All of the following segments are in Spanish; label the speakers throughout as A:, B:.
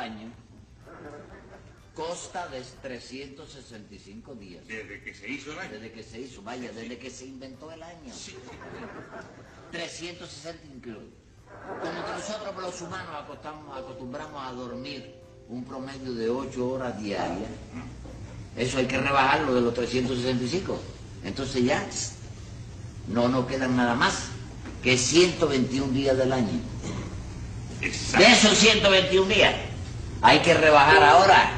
A: año costa de 365 días. Desde que se hizo el año. Desde que se hizo, vaya, desde que se inventó el año. 365 Como nosotros los humanos acostamos, acostumbramos a dormir un promedio de 8 horas diarias, eso hay que rebajarlo de los 365. Entonces ya no nos quedan nada más que 121 días del año. De esos 121 días, hay que rebajar ahora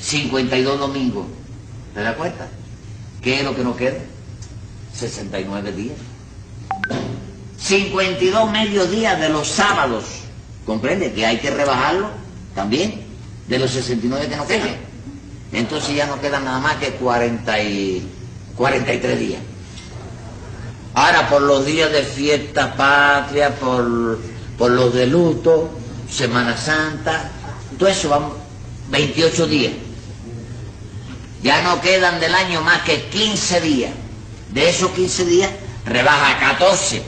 A: 52 domingos. ¿Te das cuenta? ¿Qué es lo que nos queda? 69 días. 52 mediodías de los sábados. ¿Comprende? Que hay que rebajarlo también de los 69 que nos quedan. Entonces ya no quedan nada más que 43 días. Ahora por los días de fiesta patria, por, por los de luto, Semana Santa, todo eso vamos 28 días. Ya no quedan del año más que 15 días. De esos 15 días, rebaja 14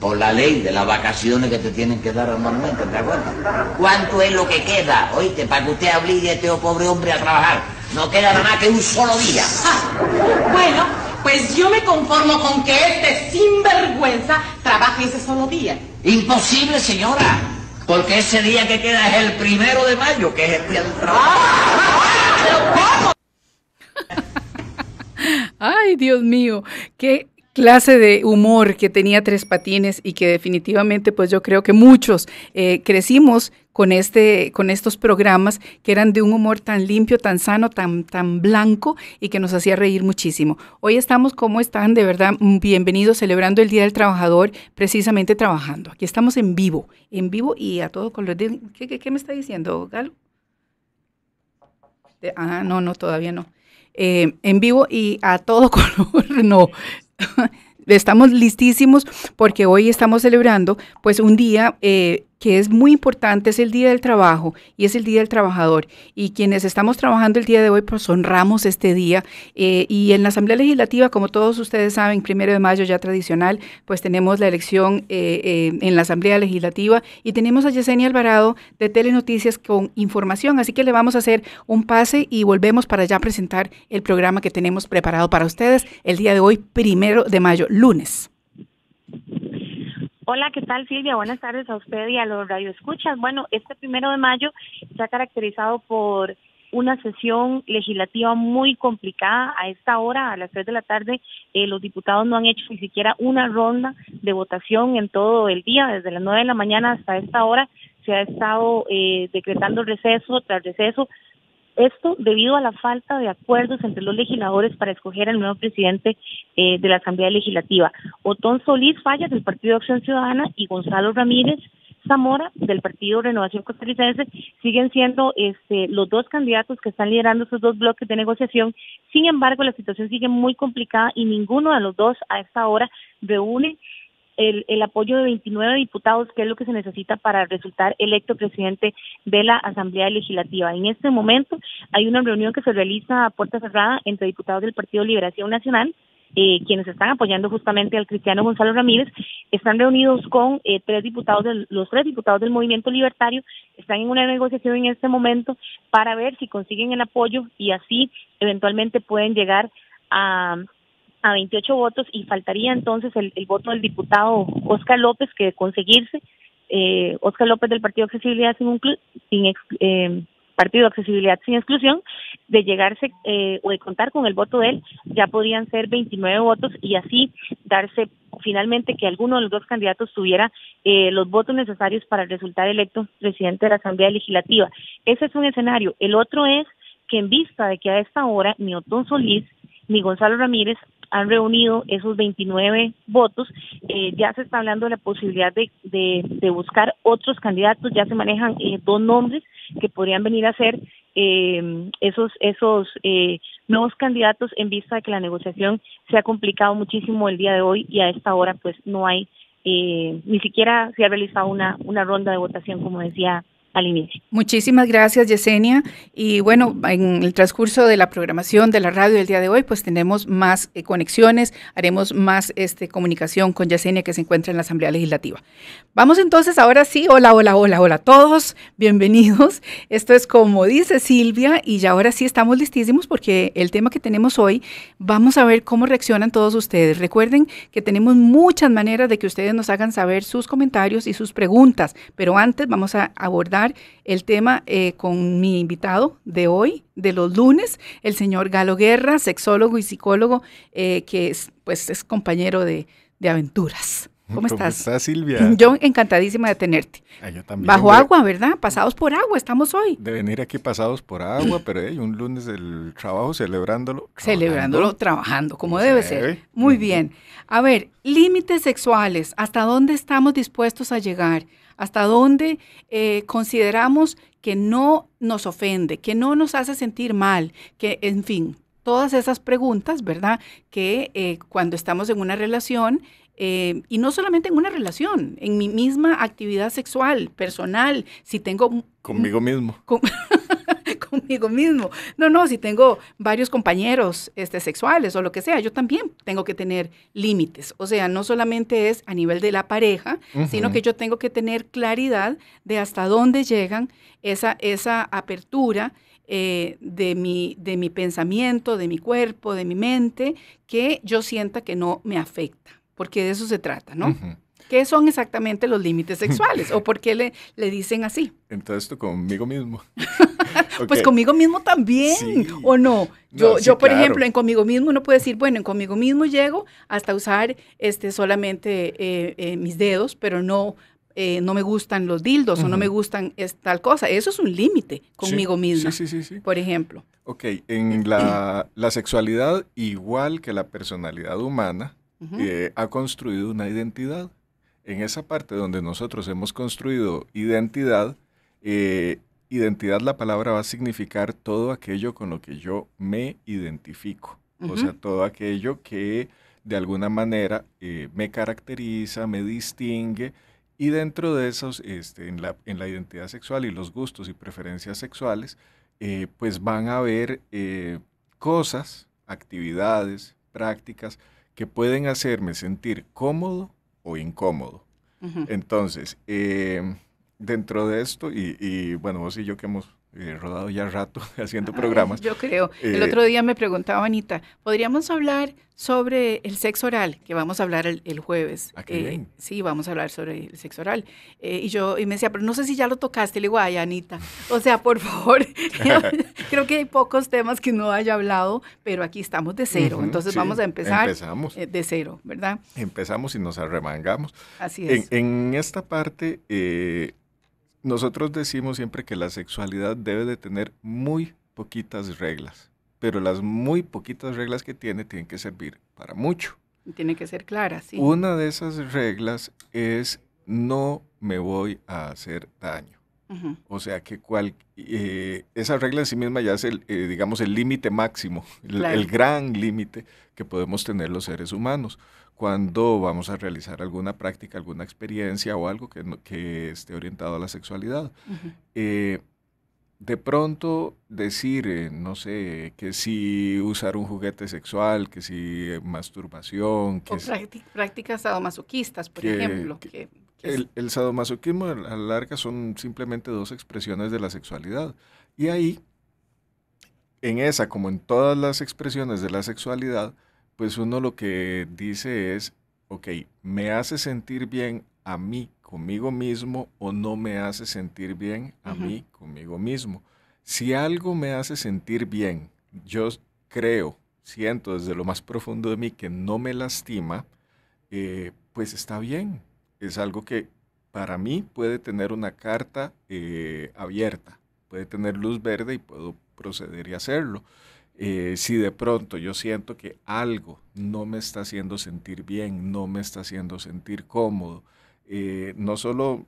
A: por la ley de las vacaciones que te tienen que dar normalmente, ¿te acuerdas? ¿Cuánto es lo que queda, oíste, para que usted obligue a este pobre hombre a trabajar? No queda nada más que un solo día.
B: bueno, pues yo me conformo con que este sinvergüenza trabaje ese solo día.
A: Imposible, señora. Porque ese día que queda es el primero de mayo, que es el día del trabajo.
C: Ay, Dios mío, qué clase de humor que tenía Tres Patines y que definitivamente pues yo creo que muchos eh, crecimos con, este, con estos programas que eran de un humor tan limpio, tan sano, tan, tan blanco y que nos hacía reír muchísimo. Hoy estamos, como están? De verdad, mm, bienvenidos celebrando el Día del Trabajador, precisamente trabajando. Aquí estamos en vivo, en vivo y a todo color. ¿qué, me está diciendo, Galo? ah, no, no, todavía no. Eh, en vivo y a todo color, no. Estamos listísimos porque hoy estamos celebrando pues un día eh, que es muy importante, es el Día del Trabajo y es el Día del Trabajador. Y quienes estamos trabajando el día de hoy, pues honramos este día. Eh, y en la Asamblea Legislativa, como todos ustedes saben, primero de mayo ya tradicional, pues tenemos la elección eh, eh, en la Asamblea Legislativa y tenemos a Yesenia Alvarado de Telenoticias con información. Así que le vamos a hacer un pase y volvemos para ya presentar el programa que tenemos preparado para ustedes el día de hoy, primero de mayo, lunes.
B: Hola, ¿qué tal Silvia? Buenas tardes a usted y a los radioescuchas. Bueno, este primero de mayo se ha caracterizado por una sesión legislativa muy complicada. A esta hora, a las tres de la tarde, eh, los diputados no han hecho ni siquiera una ronda de votación en todo el día, desde las nueve de la mañana hasta esta hora se ha estado eh, decretando receso tras receso esto debido a la falta de acuerdos entre los legisladores para escoger al nuevo presidente eh, de la Asamblea Legislativa. Otón Solís Fallas del Partido de Acción Ciudadana y Gonzalo Ramírez Zamora del Partido Renovación Costarricense siguen siendo este, los dos candidatos que están liderando esos dos bloques de negociación. Sin embargo, la situación sigue muy complicada y ninguno de los dos a esta hora reúne el, el, apoyo de 29 diputados, que es lo que se necesita para resultar electo presidente de la Asamblea Legislativa. En este momento hay una reunión que se realiza a puerta cerrada entre diputados del Partido Liberación Nacional, eh, quienes están apoyando justamente al cristiano Gonzalo Ramírez, están reunidos con eh, tres diputados, del, los tres diputados del Movimiento Libertario, están en una negociación en este momento para ver si consiguen el apoyo y así eventualmente pueden llegar a a 28 votos y faltaría entonces el, voto del diputado Oscar López, que de conseguirse, eh, Oscar López del Partido Accesibilidad sin, sin eh, Partido Accesibilidad sin Exclusión, de llegarse eh, o de contar con el voto de él, ya podrían ser 29 votos y así darse finalmente que alguno de los dos candidatos tuviera eh, los votos necesarios para resultar electo presidente de la Asamblea Legislativa. Ese es un escenario. El otro es que en vista de que a esta hora ni Otón Solís ni Gonzalo Ramírez han reunido esos 29 votos. Eh, ya se está hablando de la posibilidad de, buscar otros candidatos, ya se manejan eh, dos nombres que podrían venir a ser eh, esos, esos nuevos candidatos en vista de que la negociación se ha complicado muchísimo el día de hoy y a esta hora pues no hay, ni siquiera se ha realizado una, una ronda de votación como decía al inicio. Muchísimas
C: gracias, Yesenia. Y bueno, en el transcurso de la programación de la radio del día de hoy, pues tenemos más eh, conexiones, haremos más este, comunicación con Yesenia que se encuentra en la Asamblea Legislativa. Vamos entonces ahora sí, hola, hola, hola, hola a todos, bienvenidos. Esto es como dice Silvia y ya ahora sí estamos listísimos porque el tema que tenemos hoy, vamos a ver cómo reaccionan todos ustedes. Recuerden que tenemos muchas maneras de que ustedes nos hagan saber sus comentarios y sus preguntas, pero antes vamos a abordar el tema eh, con mi invitado de hoy, de los lunes, el señor Galo Guerra, sexólogo y psicólogo, eh, que es, pues, es compañero de, aventuras. Mm, ¿Cómo, estás?
D: Silvia? Yo
C: encantadísima de tenerte.
D: Ah, Bajo agua,
C: ¿verdad? Pasados por agua, estamos hoy.
D: De venir aquí pasados por agua, pero un lunes del trabajo celebrándolo. Celebrándolo, trabajando, como debe ser.
C: Muy bien. A ver, límites sexuales, ¿hasta dónde estamos dispuestos a llegar? hasta dónde eh, consideramos que no nos ofende, que no nos hace sentir mal, que en fin, todas esas preguntas, ¿verdad? Que eh, cuando estamos en una relación, eh, y no solamente en una relación, en mi misma actividad sexual, personal, si tengo... Conmigo mismo. conmigo mismo. No, no, si tengo varios compañeros este, sexuales o lo que sea, yo también tengo que tener límites. O sea, no solamente es a nivel de la pareja, sino que yo tengo que tener claridad de hasta dónde llegan esa, esa apertura. Eh, de, mi, de mi pensamiento, de mi cuerpo, de mi mente, que yo sienta que no me afecta, porque de eso se trata, ¿no? ¿Qué son exactamente los límites sexuales? ¿O por qué le, le dicen así?
D: Entonces esto conmigo mismo.
E: Pues conmigo
C: mismo también, ¿o no? Yo, por ejemplo, en conmigo mismo no puede decir, bueno, en conmigo mismo llego hasta usar este, solamente eh, eh, mis dedos, pero no eh, no me gustan los dildos o no me gustan tal cosa. Eso es un límite conmigo sí, por ejemplo.
D: Ok, en la, sexualidad, igual que la personalidad humana, ha construido una identidad. En esa parte donde nosotros hemos construido identidad, eh, identidad la palabra va a significar todo aquello con lo que yo me identifico. O sea, todo aquello que de alguna manera eh, me caracteriza, me distingue. Y dentro de esos, este, en, la, en la identidad sexual y los gustos y preferencias sexuales, eh, pues van a haber eh, cosas, actividades, prácticas que pueden hacerme sentir cómodo o incómodo. Entonces, em, dentro de esto, y, bueno, vos y yo que hemos eh, rodado ya rato haciendo programas. yo
C: creo. el eh, otro día me preguntaba Anita, ¿podríamos hablar sobre el sexo oral? Que vamos a hablar el, jueves. Ah, eh, sí, vamos a hablar sobre el sexo oral. y yo y me decía, pero no sé si ya lo tocaste. Le digo, ay, Anita, o sea, por favor. creo que hay pocos temas que no haya hablado, pero aquí estamos de cero. Entonces vamos a empezar empezamos. de cero, ¿verdad?
D: Empezamos y nos arremangamos. Así es. En, en esta parte nosotros decimos siempre que la sexualidad debe de tener muy poquitas reglas, pero las muy poquitas reglas que tiene tienen que servir para mucho.
C: Tiene que ser clara, sí. Una
D: de esas reglas es no me voy a hacer daño. O sea que cual, eh, esa regla en sí misma ya es, el, eh, digamos, el límite máximo, el, gran límite que podemos tener los seres humanos cuando vamos a realizar alguna práctica, alguna experiencia o algo que, que esté orientado a la sexualidad. Eh, de pronto decir, no sé, que si usar un juguete sexual, que si masturbación. Que o
C: prácticas sadomasoquistas, por ejemplo. Que,
D: el, el sadomasoquismo a la larga son simplemente dos expresiones de la sexualidad. Y ahí, en esa, como en todas las expresiones de la sexualidad, pues uno lo que dice es, ok, ¿me hace sentir bien a mí conmigo mismo o no me hace sentir bien a mí conmigo mismo? Si algo me hace sentir bien, yo creo, siento desde lo más profundo de mí que no me lastima, eh, pues está bien, es algo que para mí puede tener una carta eh, abierta, puede tener luz verde y puedo proceder y hacerlo. Eh, si de pronto yo siento que algo no me está haciendo sentir bien, no me está haciendo sentir cómodo, eh, no solo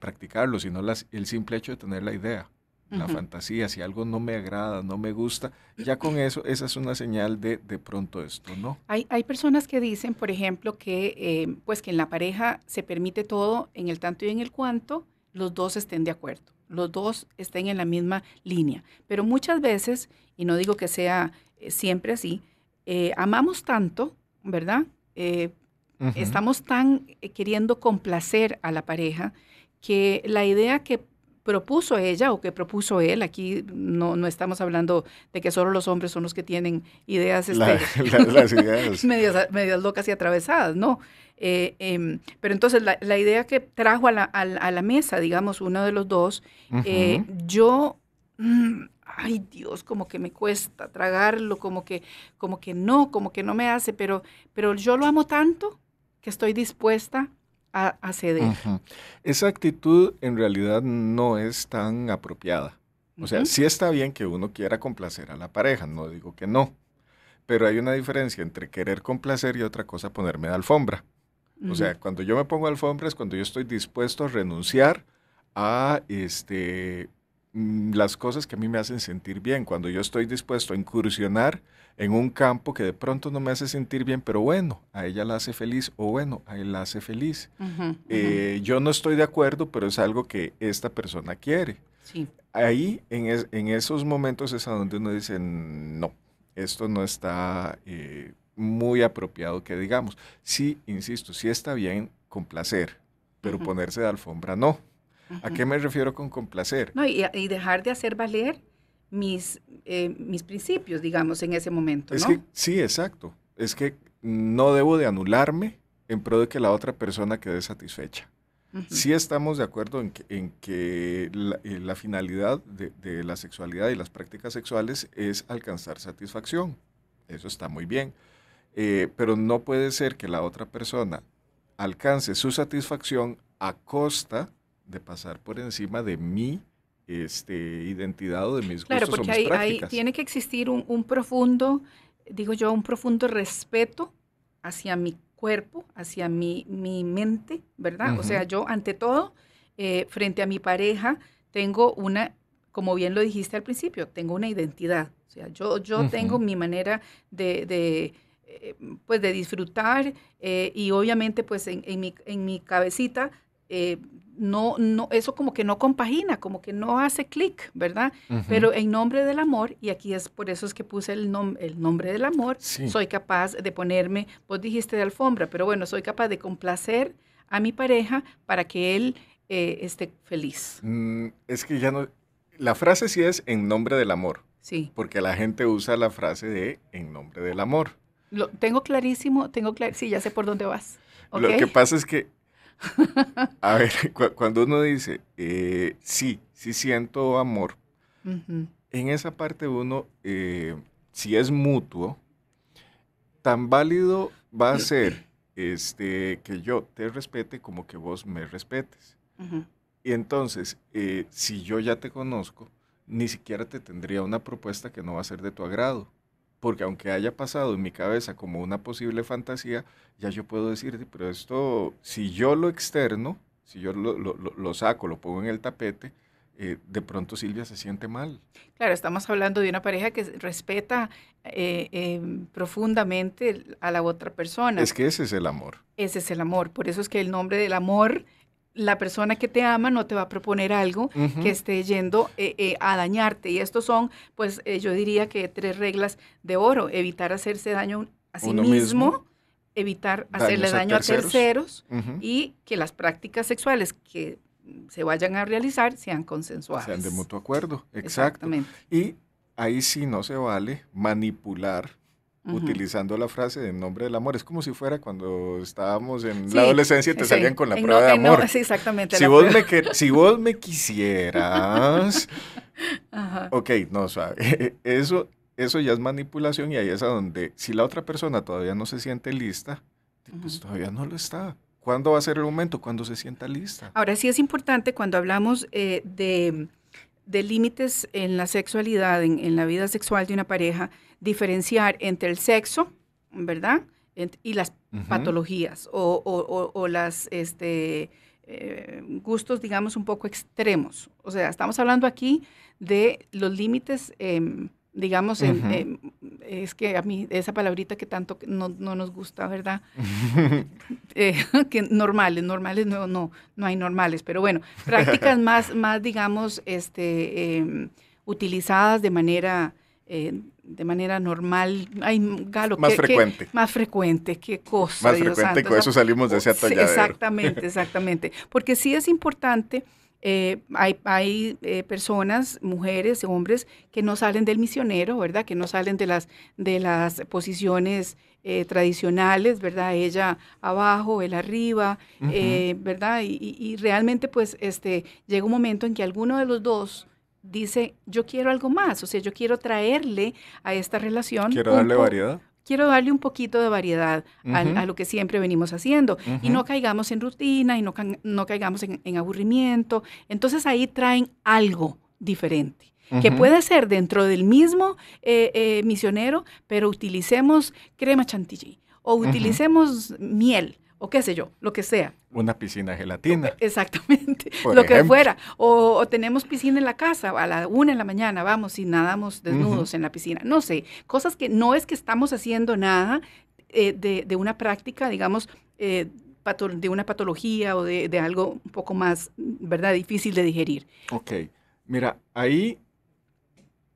D: practicarlo, sino el simple hecho de tener la idea la fantasía, si algo no me agrada, no me gusta, ya con eso, esa es una señal de de pronto esto, ¿no?
C: Hay, hay personas que dicen, por ejemplo, que eh, pues que en la pareja se permite todo en el tanto y en el cuanto los dos estén de acuerdo, los dos estén en la misma línea. Pero muchas veces, y no digo que sea eh, siempre así, eh, amamos tanto, ¿verdad?
E: Estamos
C: tan queriendo complacer a la pareja que la idea que propuso ella o que propuso él. Aquí no, no estamos hablando de que solo los hombres son los que tienen ideas, este, medias, locas y atravesadas, ¿no? Eh, em, pero entonces la, idea que trajo a la, mesa, digamos, uno de los dos, eh, yo... Mm, ay Dios, como que me cuesta tragarlo, como que, como que no, como que no me hace, pero, pero yo lo amo tanto que estoy dispuesta a, ceder.
D: Esa actitud en realidad no es tan apropiada. O sea, sí está bien que uno quiera complacer a la pareja, no digo que no, pero hay una diferencia entre querer complacer y otra cosa ponerme de alfombra. O sea, cuando yo me pongo alfombra es cuando yo estoy dispuesto a renunciar a este, mm, las cosas que a mí me hacen sentir bien, cuando yo estoy dispuesto a incursionar en un campo que de pronto no me hace sentir bien, pero bueno, a ella la hace feliz o bueno, a él la hace feliz. Eh, yo no estoy de acuerdo, pero es algo que esta persona quiere. Sí. Ahí, en, esos momentos es a donde uno dice, no, esto no está eh, muy apropiado que digamos. Sí, insisto, sí está bien complacer, pero ponerse de alfombra no. ¿A qué me refiero con complacer?
C: No, y, y dejar de hacer valer mis, eh, mis principios, digamos, en ese momento.
D: sí, exacto. Es que no debo de anularme en pro de que la otra persona quede satisfecha. si Sí estamos de acuerdo en que, eh, la, finalidad de, la sexualidad y las prácticas sexuales es alcanzar satisfacción. Eso está muy bien. Eh, pero no puede ser que la otra persona alcance su satisfacción a costa de pasar por encima de mí este, identidad o de mis gustos porque o tiene
C: que existir un, profundo, digo yo, un profundo respeto hacia mi cuerpo, hacia mi, mi mente, ¿verdad? O sea, yo ante todo, eh, frente a mi pareja, tengo una, como bien lo dijiste al principio, tengo una identidad. O sea, yo, yo tengo mi manera de, eh, pues de disfrutar eh, y obviamente pues en, mi, en mi cabecita no, no, eso como que no compagina, como que no hace clic, ¿verdad? Pero en nombre del amor, y aquí es por eso es que puse el, el nombre del amor, soy capaz de ponerme, vos dijiste de alfombra, pero bueno, soy capaz de complacer a mi pareja para que él eh, esté feliz.
D: Mm, es que ya no, la frase sí es en nombre del amor. Sí. Porque la gente usa la frase de en nombre del amor.
C: Lo, tengo clarísimo, tengo claro sí, ya sé por dónde vas. Lo que
D: pasa es que A ver, cuando uno dice, eh, sí, sí siento amor,
E: en
D: esa parte uno, eh, si es mutuo, tan válido va a ser este, que yo te respete como que vos me respetes. Y entonces, eh, si yo ya te conozco, ni siquiera te tendría una propuesta que no va a ser de tu agrado porque aunque haya pasado en mi cabeza como una posible fantasía, ya yo puedo decirte pero esto, si yo lo externo, si yo lo, saco, lo pongo en el tapete, eh, de pronto Silvia se siente mal.
C: Claro, estamos hablando de una pareja que respeta eh, eh, profundamente a la otra persona. Es
D: que ese es el amor.
C: Ese es el amor, por eso es que el nombre del amor la persona que te ama no te va a proponer algo que esté yendo eh, eh, a dañarte. Y estos son, pues eh, yo diría que tres reglas de oro. Evitar hacerse daño a sí mismo, evitar hacerle daño a terceros, y que las prácticas sexuales que se vayan a realizar sean consensuadas. Sean de mutuo
D: acuerdo, exacto. Exactamente. Y ahí sí no se vale manipular utilizando la frase en nombre del amor. Es como si fuera cuando estábamos en la adolescencia y te salían con la prueba de amor. sí, exactamente. Si vos, me quisieras.
E: Ajá.
D: Ok, no, Eso, eso ya es manipulación y ahí es a donde, si la otra persona todavía no se siente lista, pues todavía no lo está. ¿Cuándo va a ser el momento? Cuando se sienta lista.
C: Ahora sí es importante cuando hablamos eh, de de límites en la sexualidad, en, la vida sexual de una pareja, diferenciar entre el sexo, ¿verdad? y las patologías o, o, las este, eh, gustos, digamos, un poco extremos. O sea, estamos hablando aquí de los límites em, digamos, es que a mí esa palabrita que tanto no, no nos gusta, ¿verdad? Eh, que normales, normales no, no, no hay normales, pero bueno, prácticas más, más digamos, este, em, utilizadas de manera, eh, de manera normal, hay galo, más que, frecuente, más frecuente, qué cosa, más frecuente, con eso salimos de ese atolladero. Exactamente, exactamente, porque sí es importante eh, hay, hay eh, personas, mujeres, hombres, que no salen del misionero, ¿verdad? Que no salen de las, de las posiciones eh, tradicionales, ¿verdad? Ella abajo, él arriba, ¿verdad? Y, y, realmente pues este, llega un momento en que alguno de los dos dice, yo quiero algo más, o sea, yo quiero traerle a esta relación. Quiero darle variedad quiero darle un poquito de variedad a, lo que siempre venimos haciendo y no caigamos en rutina y no, no caigamos en, aburrimiento. Entonces ahí traen algo diferente que puede ser dentro del mismo eh, eh, misionero, pero utilicemos crema chantilly o utilicemos miel o qué sé yo, lo que sea.
D: Una piscina gelatina. Exactamente, lo que fuera.
C: O, tenemos piscina en la casa, a la una en la mañana vamos y nadamos desnudos en la piscina. No sé, cosas que no es que estamos haciendo nada eh, de, una práctica, digamos, eh, de una patología o de, de, algo un poco más, ¿verdad?, difícil de digerir.
D: Ok, mira, ahí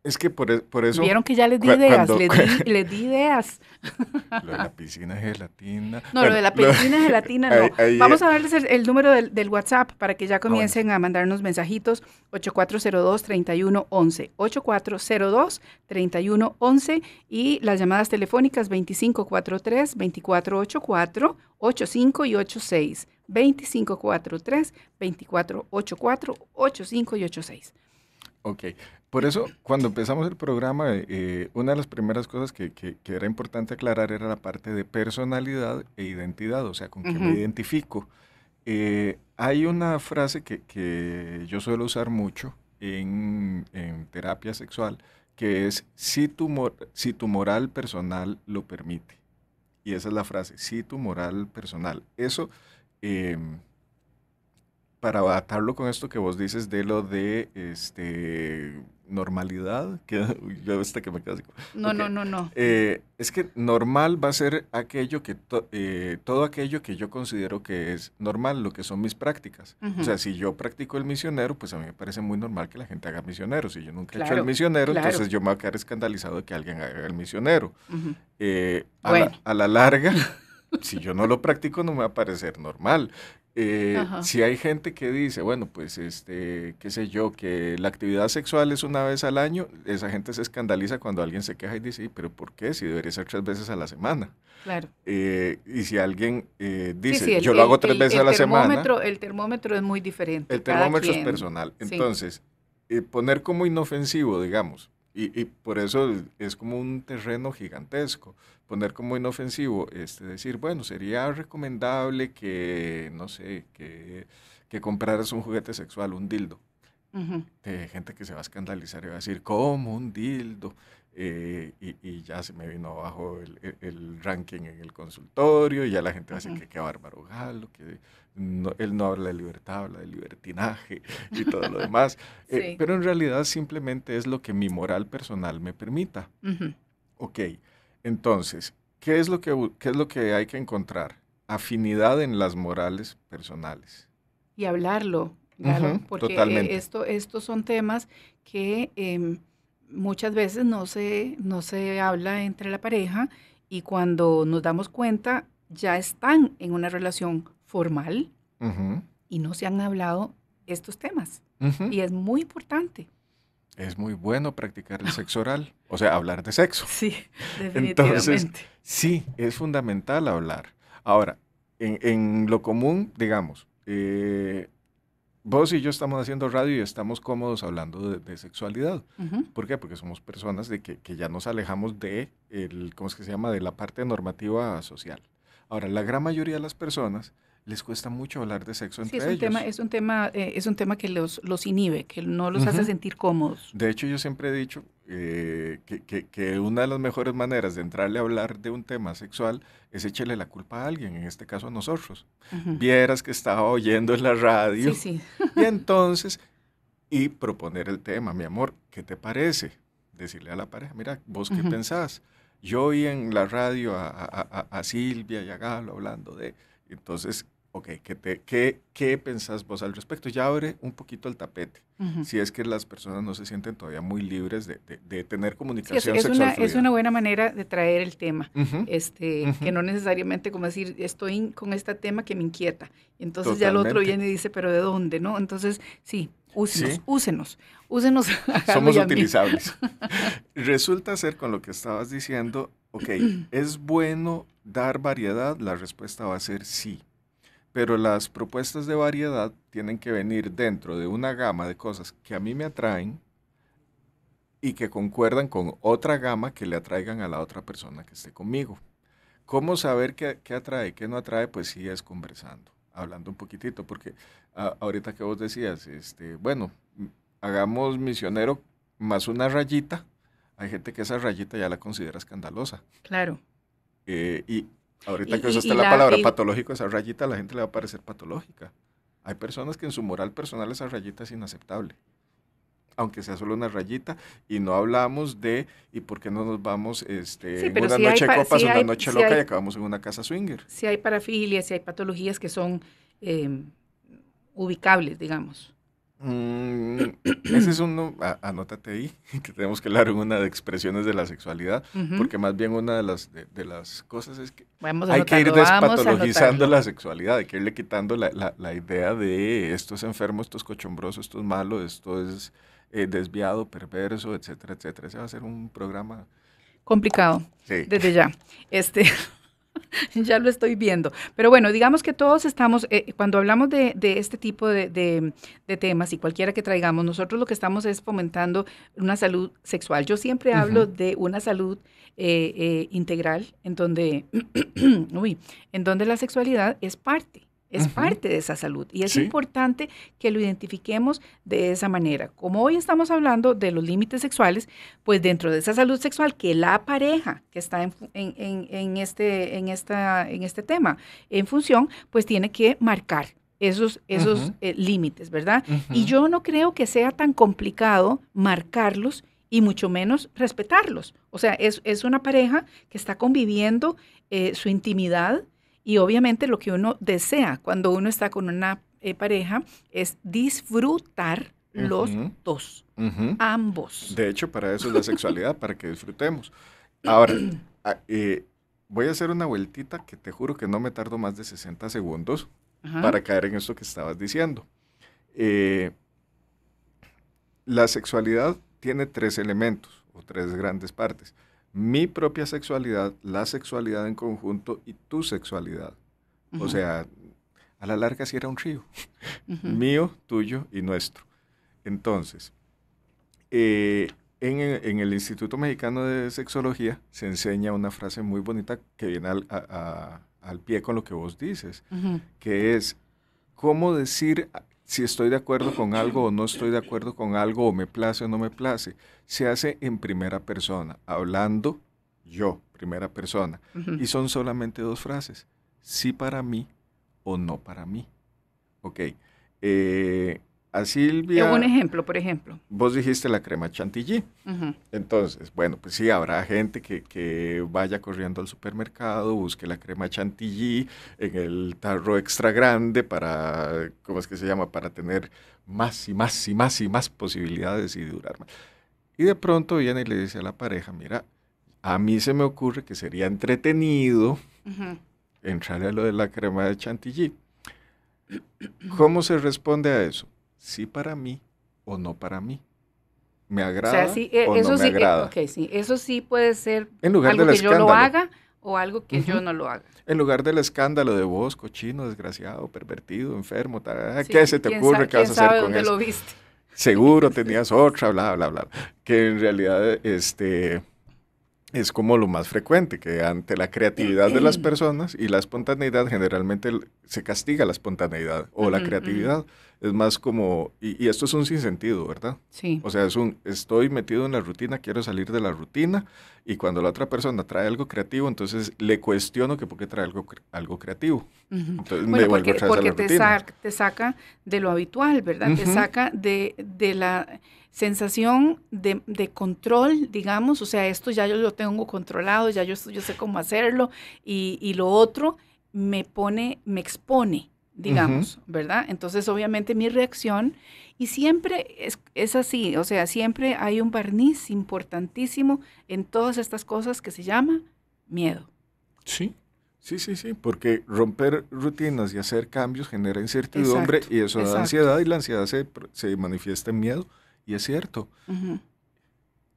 D: es que e, por, eso... Vieron que ya les di ideas, les,
C: di, ideas.
D: Lo de la piscina gelatina. No, lo de la piscina gelatina no. Vamos a darles
C: el, número del, WhatsApp para que ya comiencen a mandarnos mensajitos. 8402-3111. 8402-3111 y las llamadas telefónicas 2543-2484, 85 y 86. 2543-2484, 8586 y 86.
D: Ok. Por eso, cuando empezamos el programa, eh, una de las primeras cosas que, era importante aclarar era la parte de personalidad e identidad, o sea, con qué me identifico. Eh, hay una frase que, yo suelo usar mucho en, terapia sexual, que es si tu, si tu moral personal lo permite. Y esa es la frase, si tu moral personal. Eso, em, para atarlo con esto que vos dices de lo de este, normalidad, que yo que me quedo
C: No, no, no, no.
D: Eh, es que normal va a ser aquello que eh, todo aquello que yo considero que es normal, lo que son mis prácticas. O sea, si yo practico el misionero, pues a mí me parece muy normal que la gente haga misionero. Si yo nunca he hecho el misionero, entonces yo me voy a quedar escandalizado de que alguien haga el misionero. Eh, a, a la larga. si yo no lo practico no me va a parecer normal. Eh, si hay gente que dice, bueno, pues este, qué sé yo, que la actividad sexual es una vez al año, esa gente se escandaliza cuando alguien se queja y dice, pero ¿por qué? Si debería ser tres veces a la semana. Claro. Eh, y si alguien eh, dice, yo lo hago tres veces a la semana.
C: El termómetro es muy diferente. El termómetro es personal. Entonces,
D: eh, poner como inofensivo, digamos, y, y, por eso es como un terreno gigantesco. Poner como inofensivo, este, decir, bueno, sería recomendable que, no sé, que, que compraras un juguete sexual, un dildo. gente que se va a escandalizar y va a decir, ¿cómo un dildo? Eh, y, ya se me vino abajo e, el, ranking en el consultorio y ya la gente va a decir que qué bárbaro Galo, que él no habla de libertad, habla de libertinaje y todo lo demás. Eh, pero en realidad simplemente es lo que mi moral personal me permita. Ok, entonces, ¿qué es, lo que, es lo que hay que encontrar? Afinidad en las morales personales.
C: Y hablarlo, claro. porque eh, esto, estos son temas que... Em, muchas veces no se, no se habla entre la pareja y cuando nos damos cuenta ya están en una relación formal y no se han hablado estos temas. Y es muy importante.
D: Es muy bueno practicar el sexo oral, o sea, hablar de sexo. Sí, definitivamente. Entonces, sí, es fundamental hablar. Ahora, en, lo común, digamos, eh, vos y yo estamos haciendo radio y estamos cómodos hablando de, sexualidad. ¿Por qué? Porque somos personas de que, ya nos alejamos de, el, ¿cómo es que se llama?, de la parte normativa social. Ahora, la gran mayoría de las personas les cuesta mucho hablar de sexo sí, es un ellos. Tema,
C: es un tema, eh, es un tema que los, los inhibe, que no los hace sentir cómodos.
D: De hecho, yo siempre he dicho eh, que, que, una de las mejores maneras de entrarle a hablar de un tema sexual es echarle la culpa a alguien, en este caso a nosotros.
E: Vieras
D: que estaba oyendo en la radio. Sí, sí. y entonces, y proponer el tema, mi amor, ¿qué te parece? Decirle a la pareja, mira, vos qué pensás. Yo oí en la radio a, a, a, a Silvia y a Galo hablando de... Entonces, Ok, ¿qué, qué, qué pensás vos al respecto? Ya abre un poquito el tapete, si es que las personas no se sienten todavía muy libres de, tener comunicación es, sexual Una, es una
C: buena manera de traer el tema, este, que no necesariamente como decir, estoy con este tema que me inquieta. Entonces ya el otro viene y dice, pero ¿de dónde? no Entonces, sí, úsenos, ¿Sí? úsenos, úsenos. Somos utilizables.
D: Resulta ser con lo que estabas diciendo, ok, ¿es bueno dar variedad? La respuesta va a ser sí pero las propuestas de variedad tienen que venir dentro de una gama de cosas que a mí me atraen y que concuerdan con otra gama que le atraigan a la otra persona que esté conmigo. ¿Cómo saber qué, qué atrae, qué no atrae? Pues sigues conversando, hablando un poquitito, porque ah, ahorita que vos decías, este, bueno, hagamos misionero más una rayita, hay gente que esa rayita ya la considera escandalosa. Claro. Eh, y, Ahorita que usaste la, la, palabra patológico, esa rayita a la gente le va a parecer patológica. Hay personas que en su moral personal esa rayita es inaceptable, aunque sea solo una rayita, y no hablamos de y por qué no nos vamos este, una, noche de copas, o una noche loca y acabamos en una casa swinger.
C: Si hay parafilias, si hay patologías que son eh, ubicables, digamos.
D: Mm, ese es uno, anótate ahí, que tenemos que hablar una de expresiones de la sexualidad, porque más bien una de las, de, las cosas es que hay que ir despatologizando la sexualidad, hay que irle quitando la, idea de esto es enfermo, esto es cochombroso, esto es malo, esto es eh, desviado, perverso, etcétera, etcétera. Ese va a ser un programa complicado desde
C: ya. Este ya lo estoy viendo. Pero bueno, digamos que todos estamos, eh, cuando hablamos de, de este tipo de, de, temas y cualquiera que traigamos, nosotros lo que estamos es fomentando una salud sexual. Yo siempre hablo de una salud eh, eh, integral en donde, uy, en donde la sexualidad es parte. Es parte de esa salud y es importante que lo identifiquemos de esa manera. Como hoy estamos hablando de los límites sexuales, pues dentro de esa salud sexual que la pareja que está en, en, en, este, en, esta, en este tema en función, pues tiene que marcar esos, esos eh, límites, ¿verdad? Y yo no creo que sea tan complicado marcarlos y mucho menos respetarlos. O sea, es, una pareja que está conviviendo eh, su intimidad y obviamente lo que uno desea cuando uno está con una eh, pareja es disfrutar los dos,
D: ambos. De hecho, para eso es la sexualidad, para que disfrutemos. Ahora, ah, eh, voy a hacer una vueltita que te juro que no me tardo más de 60 segundos para caer en esto que estabas diciendo. Eh, la sexualidad tiene tres elementos o tres grandes partes mi propia sexualidad, la sexualidad en conjunto y tu sexualidad. O sea, a la larga sí era un
E: río, mío,
D: tuyo y nuestro. Entonces, eh, en, el Instituto Mexicano de Sexología se enseña una frase muy bonita que viene al, pie con lo que vos dices, que es cómo decir si estoy de acuerdo con algo o no estoy de acuerdo con algo, o me place o no me place. Se hace en primera persona, hablando yo, primera persona. Y son solamente dos frases, sí para mí o no para mí. Ok. Eh, a Silvia. Un ejemplo, por ejemplo. Vos dijiste la crema chantilly. Entonces, bueno, pues sí, habrá gente que, que, vaya corriendo al supermercado, busque la crema chantilly en el tarro extra grande para, ¿cómo es que se llama? Para tener más y más y más y más posibilidades y durar más. Y de pronto viene y le dice a la pareja, mira, a mí se me ocurre que sería entretenido entrarle entrar a lo de la crema de chantilly. ¿Cómo se responde a eso? sí para mí o no para mí. ¿Me agrada eh, o, eso sí, eh, agrada?
C: sí, eso sí puede ser en lugar algo que yo lo haga o algo que yo no lo haga.
D: En lugar del escándalo de vos, cochino, desgraciado, pervertido, enfermo, tal, ¿qué se te ocurre que vas a hacer con eso? Lo viste? Seguro tenías otra, bla, bla, bla. Que en realidad este, es como lo más frecuente, que ante la creatividad de las personas y la espontaneidad, generalmente se castiga la espontaneidad o la creatividad es más como, y, esto es un sinsentido, ¿verdad? Sí. O sea, es un, estoy metido en la rutina, quiero salir de la rutina, y cuando la otra persona trae algo creativo, entonces le cuestiono que por qué trae algo, algo creativo.
E: Entonces bueno, porque, te, rutina.
C: te saca de lo habitual, ¿verdad? Te saca de, de la sensación de, de, control, digamos, o sea, esto ya yo lo tengo controlado, ya yo, yo sé cómo hacerlo, y, y lo otro me pone, me expone digamos, ¿verdad? Entonces, obviamente, mi reacción, y siempre es, así, o sea, siempre hay un barniz importantísimo en todas estas cosas que se llama
D: miedo. Sí, sí, sí, sí, porque romper rutinas y hacer cambios genera incertidumbre y eso da ansiedad y la ansiedad se, se, manifiesta en miedo, y es cierto.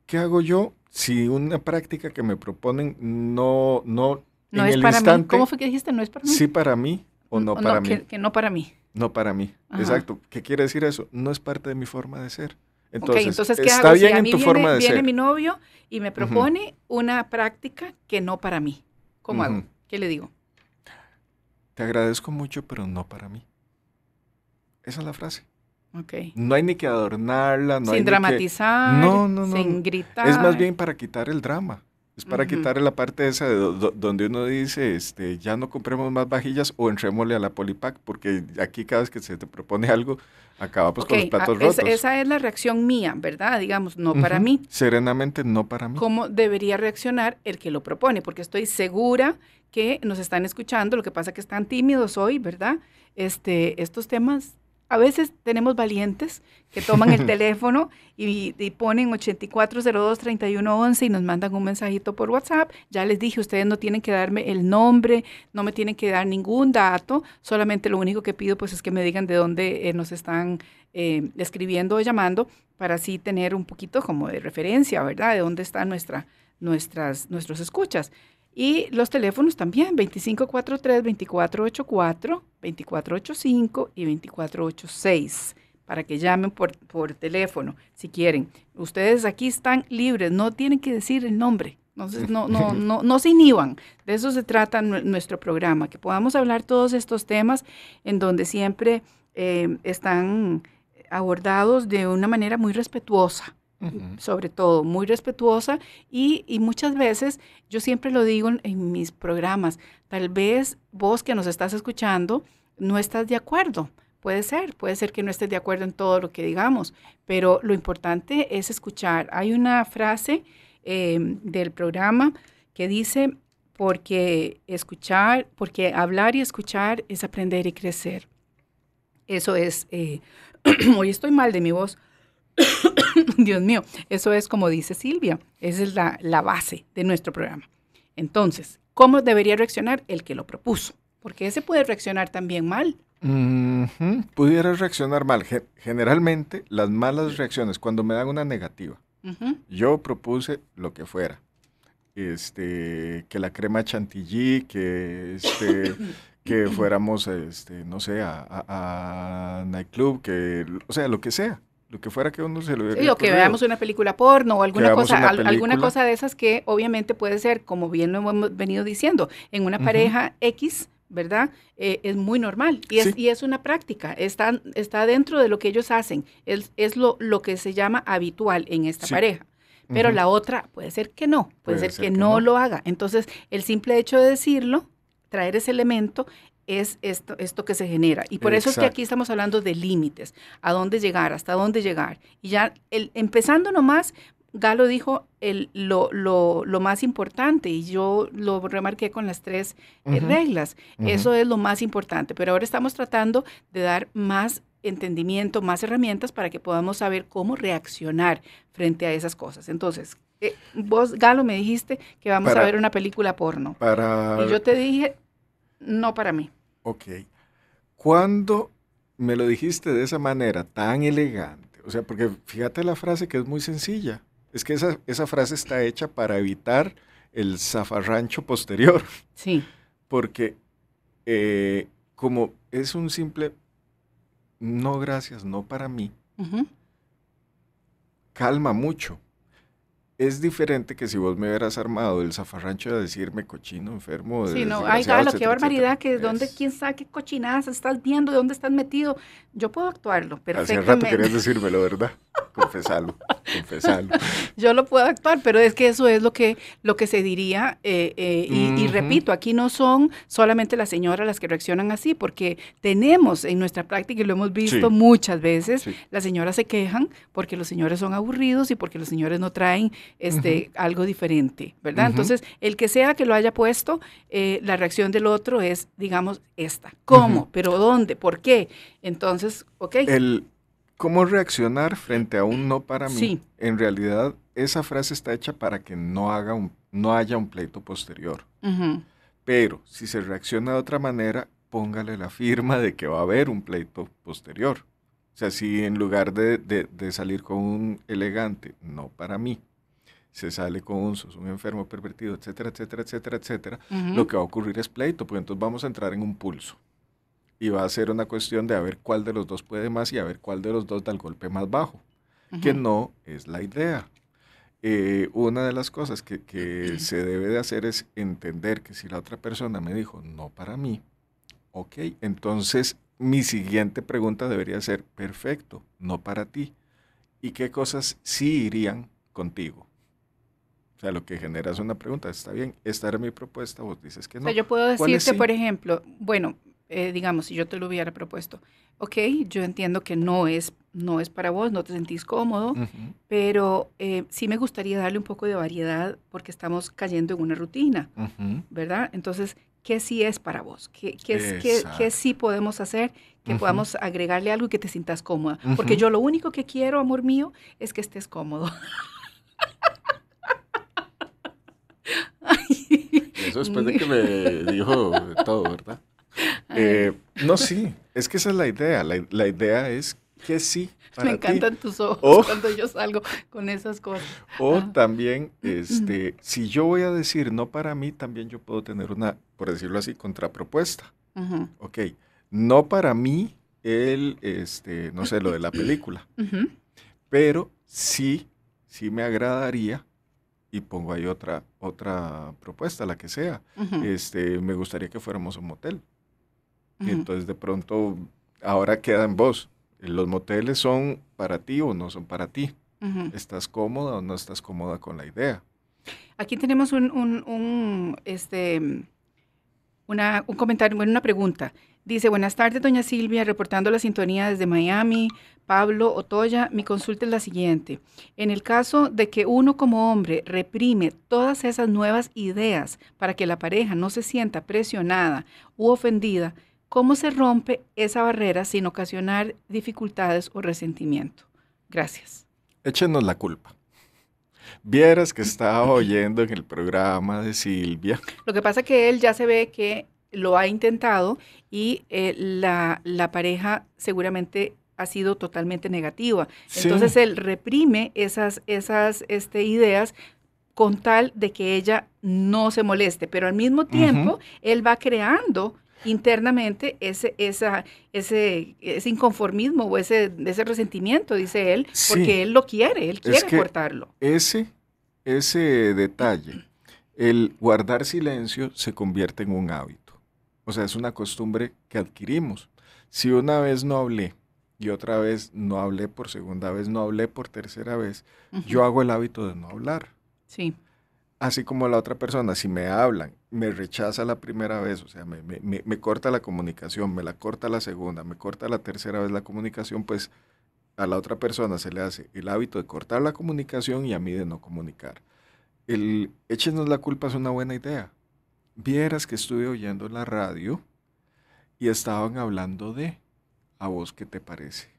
D: ¿Qué hago yo si una práctica que me proponen no, no, no es para mí. ¿Cómo fue que dijiste? No es para mí. Sí, para mí o no para mí.
C: Que, no para mí.
D: No para mí. Exacto. ¿Qué quiere decir eso? No es parte de mi forma de ser. Entonces, entonces está bien en tu forma de viene mi
C: novio y me propone una práctica que no para mí. ¿Cómo hago? ¿Qué le digo?
D: Te agradezco mucho, pero no para mí. Esa es la frase. Okay. No hay ni que adornarla, no sin hay dramatizar, que... no, no, no,
C: sin gritar. Es más bien
D: para quitar el drama. Es para quitarle la parte esa de donde uno dice, este, ya no compremos más vajillas o entrémosle a la Polipac, porque aquí cada vez que se te propone algo, acabamos pues, con los ah, platos rotos. Esa
C: es la reacción mía, ¿verdad? Digamos, no para mí.
D: Serenamente, no para mí.
C: ¿Cómo debería reaccionar el que lo propone? Porque estoy segura que nos están escuchando, lo que pasa que están tímidos hoy, ¿verdad? Este, estos temas a veces tenemos valientes que toman el teléfono y, y ponen 8402-3111 y nos mandan un mensajito por WhatsApp. Ya les dije, ustedes no tienen que darme el nombre, no me tienen que dar ningún dato, solamente lo único que pido pues es que me digan de dónde eh, nos están eh, escribiendo o llamando para así tener un poquito como de referencia, ¿verdad? De dónde están nuestra, nuestras, nuestros escuchas. Y los teléfonos también, 2543-2484, 2485 y 2486, para que llamen por, por teléfono si quieren. Ustedes aquí están libres, no tienen que decir el nombre. Entonces, no, no, no, no se inhiban. De eso se trata nuestro programa, que podamos hablar todos estos temas en donde siempre eh, están abordados de una manera muy respetuosa, sobre todo, muy respetuosa y, muchas veces, yo siempre lo digo en, mis programas, tal vez vos que nos estás escuchando no estás de acuerdo. Puede ser, puede ser que no estés de acuerdo en todo lo que digamos, pero lo importante es escuchar. Hay una frase em, del programa que dice, porque escuchar, porque hablar y escuchar es aprender y crecer. Eso es, eh, hoy estoy mal de mi voz, Dios mío, eso es como dice Silvia, esa es la, base de nuestro programa. Entonces, ¿cómo debería reaccionar el que lo propuso? Porque ese puede reaccionar también mal.
D: Pudiera reaccionar mal. Generalmente, las malas reacciones, cuando me dan una negativa, yo propuse lo que fuera. Este, que la crema chantilly, que, este, que fuéramos, este, no sé, a, a nightclub, que, o sea, lo que sea lo que fuera que uno se lo sí, o que veamos una
C: película porno o alguna cosa, alguna cosa de esas que obviamente puede ser, como bien lo hemos venido diciendo, en una pareja X, ¿verdad? Eh, es muy normal y es, y es una práctica, está, está dentro de lo que ellos hacen, es, es lo, lo que se llama habitual en esta pareja. Pero la otra puede ser que no, puede, ser, que, no lo haga. Entonces, el simple hecho de decirlo, traer ese elemento, es esto, esto que se genera. Y por eso es que aquí estamos hablando de límites, a dónde llegar, hasta dónde llegar. Y ya empezando nomás, Galo dijo el, lo, más importante y yo lo remarqué con las tres eh, reglas. Eso es lo más importante, pero ahora estamos tratando de dar más entendimiento, más herramientas para que podamos saber cómo reaccionar frente a esas cosas. Entonces, eh, vos, Galo, me dijiste que vamos a ver una película porno.
D: Para... Y yo
C: te dije, no para mí.
D: Ok. Cuando me lo dijiste de esa manera tan elegante, o sea, porque fíjate la frase que es muy sencilla. Es que esa, frase está hecha para evitar el zafarrancho posterior. Sí. Porque eh, como es un simple no gracias, no para mí, calma mucho. Es diferente que si vos me hubieras armado el zafarrancho de decirme cochino, enfermo. Sí, no, ay, galo, qué barbaridad,
C: que de dónde, quién sabe qué cochinadas estás viendo, de dónde estás metido. Yo puedo actuarlo pero Hace rato querías
D: decírmelo, ¿verdad? confesalo, confesalo.
C: Yo lo puedo actuar, pero es que eso es lo que, lo que se diría. Eh, eh, y, repito, aquí no son solamente las señoras las que reaccionan así, porque tenemos en nuestra práctica, y lo hemos visto muchas veces, las señoras se quejan porque los señores son aburridos y porque los señores no traen este, algo diferente, ¿verdad? Entonces, el que sea que lo haya puesto, eh, la reacción del otro es, digamos, esta. ¿Cómo? ¿Pero dónde? ¿Por qué? Entonces, ok. El,
D: ¿Cómo reaccionar frente a un no para mí? En realidad, esa frase está hecha para que no, haga un, no haya un pleito posterior. Pero si se reacciona de otra manera, póngale la firma de que va a haber un pleito posterior. O sea, si en lugar de, salir con un elegante, no para mí, se sale con un, sos un enfermo pervertido, etcétera, etcétera, etcétera, etcétera, lo que va a ocurrir es pleito, porque entonces vamos a entrar en un pulso y va a ser una cuestión de a ver cuál de los dos puede más y a ver cuál de los dos da el golpe más bajo, que no es la idea. Eh, una de las cosas que, que se debe de hacer es entender que si la otra persona me dijo no para mí, ok, entonces mi siguiente pregunta debería ser, perfecto, no para ti. ¿Y qué cosas sí irían contigo? O sea, lo que generas una pregunta, está bien, esta era mi propuesta, vos
E: dices que no. yo puedo decirte, por
C: ejemplo, bueno, eh, digamos, si yo te lo hubiera propuesto, ok, yo entiendo que no es, no es para vos, no te sentís cómodo, pero eh, sí me gustaría darle un poco de variedad porque estamos cayendo en una rutina, ¿verdad? Entonces, ¿qué sí es para vos? ¿Qué, sí podemos hacer? Que podamos agregarle algo y que te sientas cómoda. Porque yo lo único que quiero, amor mío, es que estés cómodo.
E: Eso después de que
D: me dijo todo, ¿verdad? Eh, no, sí, es que esa es la idea. La, idea es que sí. Me encantan tus ojos cuando
C: yo salgo con esas
E: cosas.
D: O ah. también, este, si yo voy a decir no para mí, también yo puedo tener una, por decirlo así, contrapropuesta. Ok, no para mí el, este, no sé, lo de la película. Pero sí, sí me agradaría y pongo ahí otra, otra propuesta, la que sea. Este, me gustaría que fuéramos a un motel entonces de pronto ahora queda en vos. Los moteles son para ti o no son para ti. ¿Estás cómoda o no estás cómoda con la idea?
C: Aquí tenemos un, un, este, comentario, bueno, una pregunta. Dice, buenas tardes, doña Silvia, reportando la sintonía desde Miami. Pablo Otoya, mi consulta es la siguiente. En el caso de que uno como hombre reprime todas esas nuevas ideas para que la pareja no se sienta presionada u ofendida, ¿Cómo se rompe esa barrera sin ocasionar dificultades o resentimiento? Gracias.
D: Échenos la culpa. Vieras que estaba oyendo en el programa de Silvia.
C: Lo que pasa es que él ya se ve que lo ha intentado y eh, la, pareja seguramente ha sido totalmente negativa. Entonces él reprime esas, esas este, ideas con tal de que ella no se moleste, pero al mismo tiempo él va creando internamente ese, esa, ese, ese inconformismo o ese, ese resentimiento, dice él, porque él lo quiere, él quiere cortarlo.
D: Ese, ese detalle, el guardar silencio se convierte en un hábito. O sea, es una costumbre que adquirimos. Si una vez no hablé y otra vez no hablé por segunda vez, no hablé por tercera vez, yo hago el hábito de no hablar. Sí así como la otra persona, si me hablan, me rechaza la primera vez, o sea, me, corta la comunicación, me la corta la segunda, me corta la tercera vez la comunicación, pues a la otra persona se le hace el hábito de cortar la comunicación y a mí de no comunicar. El échenos la culpa es una buena idea. Vieras que estuve oyendo la radio y estaban hablando de a vos qué te parece.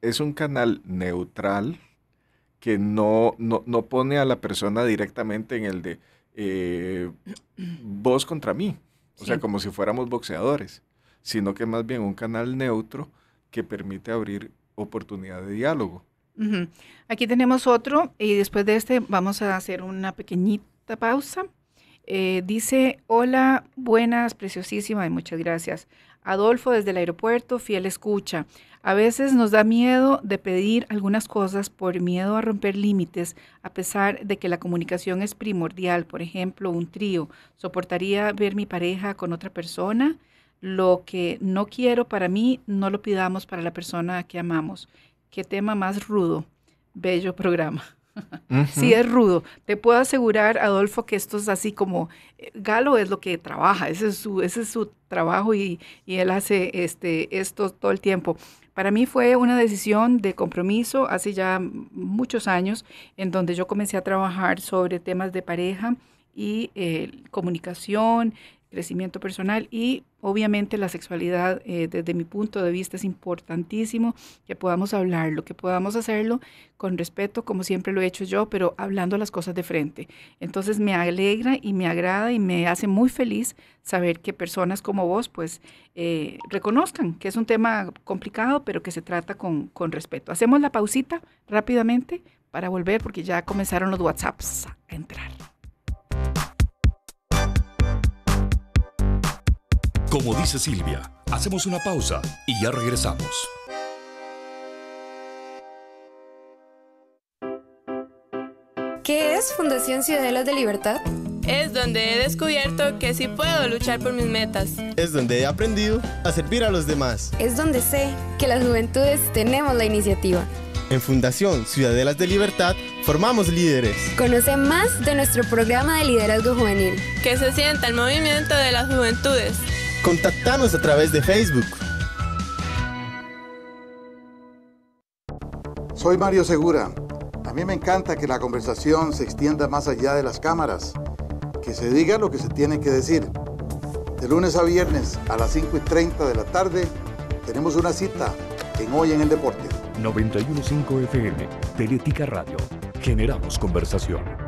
D: Es un canal neutral, que no, no, pone a la persona directamente en el de eh, vos contra mí, o sea, como si fuéramos boxeadores, sino que más bien un canal neutro que permite abrir oportunidad de diálogo.
C: Aquí tenemos otro y después de este vamos a hacer una pequeñita pausa eh, dice, hola, buenas, preciosísima y muchas gracias. Adolfo desde el aeropuerto, fiel escucha. A veces nos da miedo de pedir algunas cosas por miedo a romper límites, a pesar de que la comunicación es primordial. Por ejemplo, un trío. ¿Soportaría ver mi pareja con otra persona? Lo que no quiero para mí, no lo pidamos para la persona que amamos. Qué tema más rudo. Bello programa. Sí, es rudo. Te puedo asegurar, Adolfo, que esto es así como eh, Galo es lo que trabaja, ese es su, ese es su trabajo y, él hace este, esto todo el tiempo. Para mí fue una decisión de compromiso hace ya muchos años, en donde yo comencé a trabajar sobre temas de pareja y eh, comunicación, crecimiento personal y obviamente la sexualidad eh, desde mi punto de vista es importantísimo que podamos hablarlo, que podamos hacerlo con respeto como siempre lo he hecho yo, pero hablando las cosas de frente. Entonces me alegra y me agrada y me hace muy feliz saber que personas como vos pues eh, reconozcan que es un tema complicado pero que se trata con, con respeto. Hacemos la pausita rápidamente para volver porque ya comenzaron los WhatsApps a entrar.
F: Como dice Silvia, hacemos una pausa y ya regresamos.
B: ¿Qué es Fundación Ciudadelas de Libertad? Es donde he descubierto que sí puedo luchar por mis metas.
D: Es donde he aprendido a servir a los demás.
B: Es donde sé que las juventudes tenemos la iniciativa.
D: En Fundación Ciudadelas de Libertad formamos líderes.
B: Conoce más de nuestro programa de liderazgo juvenil. Que se sienta el movimiento de las juventudes.
D: Contactanos a través de Facebook.
F: Soy Mario Segura. A mí me encanta que la conversación se extienda más allá de las cámaras, que se diga lo que se tiene que decir. De lunes a viernes a las 5 y 30 de la tarde tenemos una cita en Hoy en el Deporte. 915 FM, Teletica Radio. Generamos conversación.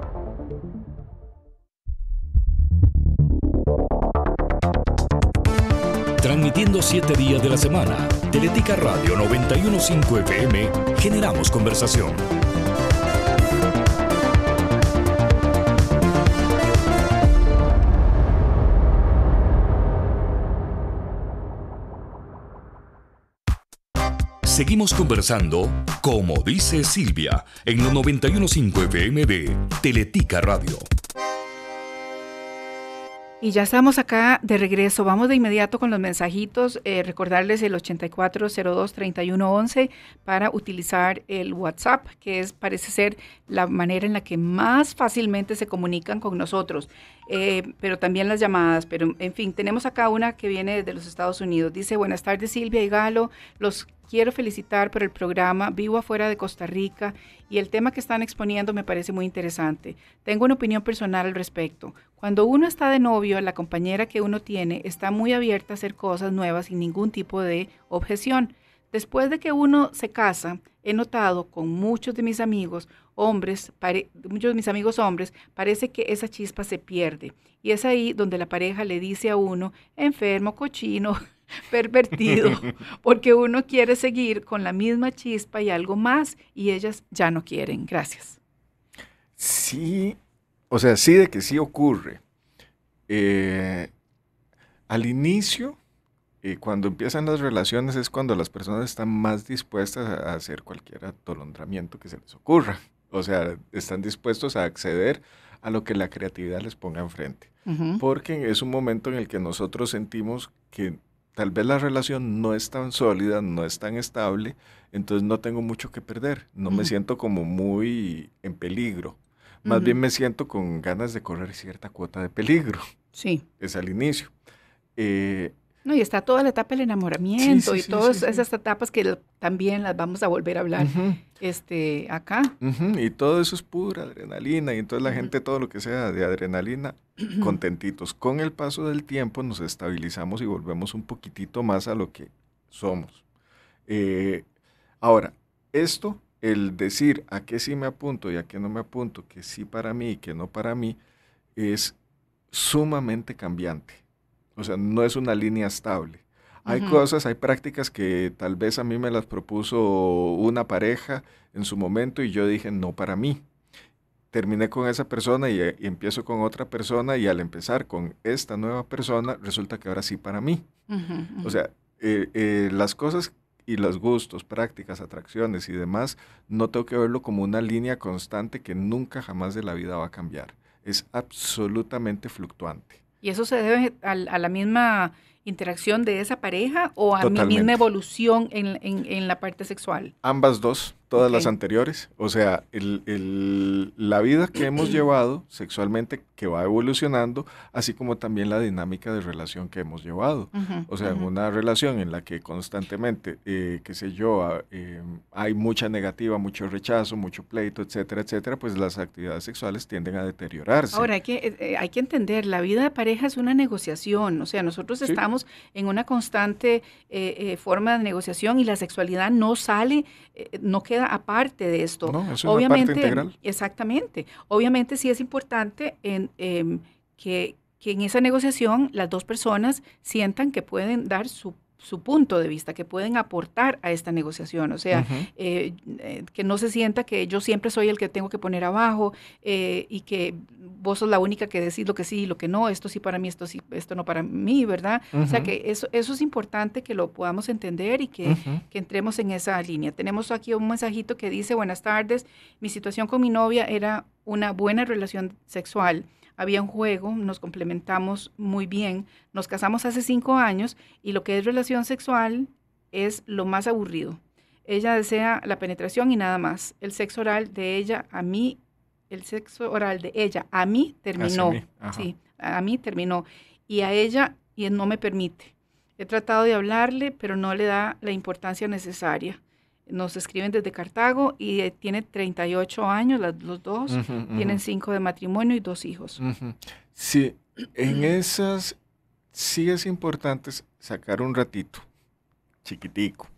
F: transmitiendo siete días de la semana. Teletica Radio 915 FM, generamos conversación. Seguimos conversando, como dice Silvia, en los 915 FM de Teletica Radio.
C: Y ya estamos acá de regreso. Vamos de inmediato con los mensajitos. Eh, recordarles el 8402-3111 para utilizar el WhatsApp, que es, parece ser la manera en la que más fácilmente se comunican con nosotros. Eh, pero también las llamadas. Pero en fin, tenemos acá una que viene de los Estados Unidos. Dice, buenas tardes Silvia y Galo. Los quiero felicitar por el programa, vivo afuera de Costa Rica y el tema que están exponiendo me parece muy interesante. Tengo una opinión personal al respecto. Cuando uno está de novio, la compañera que uno tiene está muy abierta a hacer cosas nuevas sin ningún tipo de objeción. Después de que uno se casa, he notado con muchos de mis amigos hombres, muchos de mis amigos hombres, parece que esa chispa se pierde. Y es ahí donde la pareja le dice a uno, enfermo, cochino, pervertido, porque uno quiere seguir con la misma chispa y algo más y ellas ya no quieren. Gracias.
D: Sí, o sea, sí de que sí ocurre. Eh, al inicio cuando empiezan las relaciones es cuando las personas están más dispuestas a hacer cualquier atolondramiento que se les ocurra. O sea, están dispuestos a acceder a lo que la creatividad les ponga enfrente. Porque es un momento en el que nosotros sentimos que tal vez la relación no es tan sólida, no es tan estable, entonces no tengo mucho que perder, no me siento como muy en peligro. Más bien me siento con ganas de correr cierta cuota de peligro. Sí. Es al inicio. Eh,
C: no, y está toda la etapa del enamoramiento y todas esas etapas que también las vamos a volver a hablar este, acá.
D: Y todo eso es pura adrenalina y entonces la gente, todo lo que sea de adrenalina, contentitos. Con el paso del tiempo nos estabilizamos y volvemos un poquitito más a lo que somos. Eh, ahora, esto, el decir a qué sí me apunto y a qué no me apunto, que sí para mí y que no para mí, es sumamente cambiante. O sea, no es una línea estable. Hay cosas, hay prácticas que tal vez a mí me las propuso una pareja en su momento y yo dije, no para mí. Terminé con esa persona y, eh, empiezo con otra persona y al empezar con esta nueva persona resulta que ahora sí para mí. O sea, eh, eh, las cosas y los gustos, prácticas, atracciones y demás, no tengo que verlo como una línea constante que nunca jamás de la vida va a cambiar. Es absolutamente fluctuante.
C: ¿Y eso se debe a, la misma interacción de esa pareja o a mi misma evolución en, en la parte sexual?
D: Ambas dos todas las anteriores. O sea, la vida que hemos llevado sexualmente que va evolucionando, así como también la dinámica de relación que hemos llevado. o sea, en una relación en la que constantemente, eh, qué sé yo, ah, em, hay mucha negativa, mucho rechazo, mucho pleito, etcétera, etcétera, pues las actividades sexuales tienden a deteriorarse. Ahora, hay
C: que, eh, eh, hay que entender, la vida de pareja es una negociación. O sea, nosotros estamos en una constante forma de negociación y la sexualidad no sale, no queda aparte de esto. Obviamente, Exactamente. Obviamente sí es importante en, em, que en esa negociación las dos personas sientan que pueden dar su su punto de vista, que pueden aportar a esta negociación. O sea, eh, eh, que no se sienta que yo siempre soy el que tengo que poner abajo eh, y que vos sos la única que decís lo que sí y lo que no, esto sí para mí, esto sí, esto no para mí, ¿verdad? O sea, que eso, eso es importante que lo podamos entender y que, que entremos en esa línea. Tenemos aquí un mensajito que dice, buenas tardes, mi situación con mi novia era una buena relación sexual había un juego, nos complementamos muy bien, nos casamos hace cinco años y lo que es relación sexual es lo más aburrido. Ella desea la penetración y nada más. El sexo oral de ella a mí, el sexo oral de ella a mí terminó. Sí, a mí terminó. Y a ella y no me permite. He tratado de hablarle, pero no le da la importancia necesaria nos escriben desde Cartago y eh, tiene 38 años, los dos, tienen cinco de matrimonio y dos hijos.
D: Sí, en esas sí es importante sacar un ratito, chiquitico.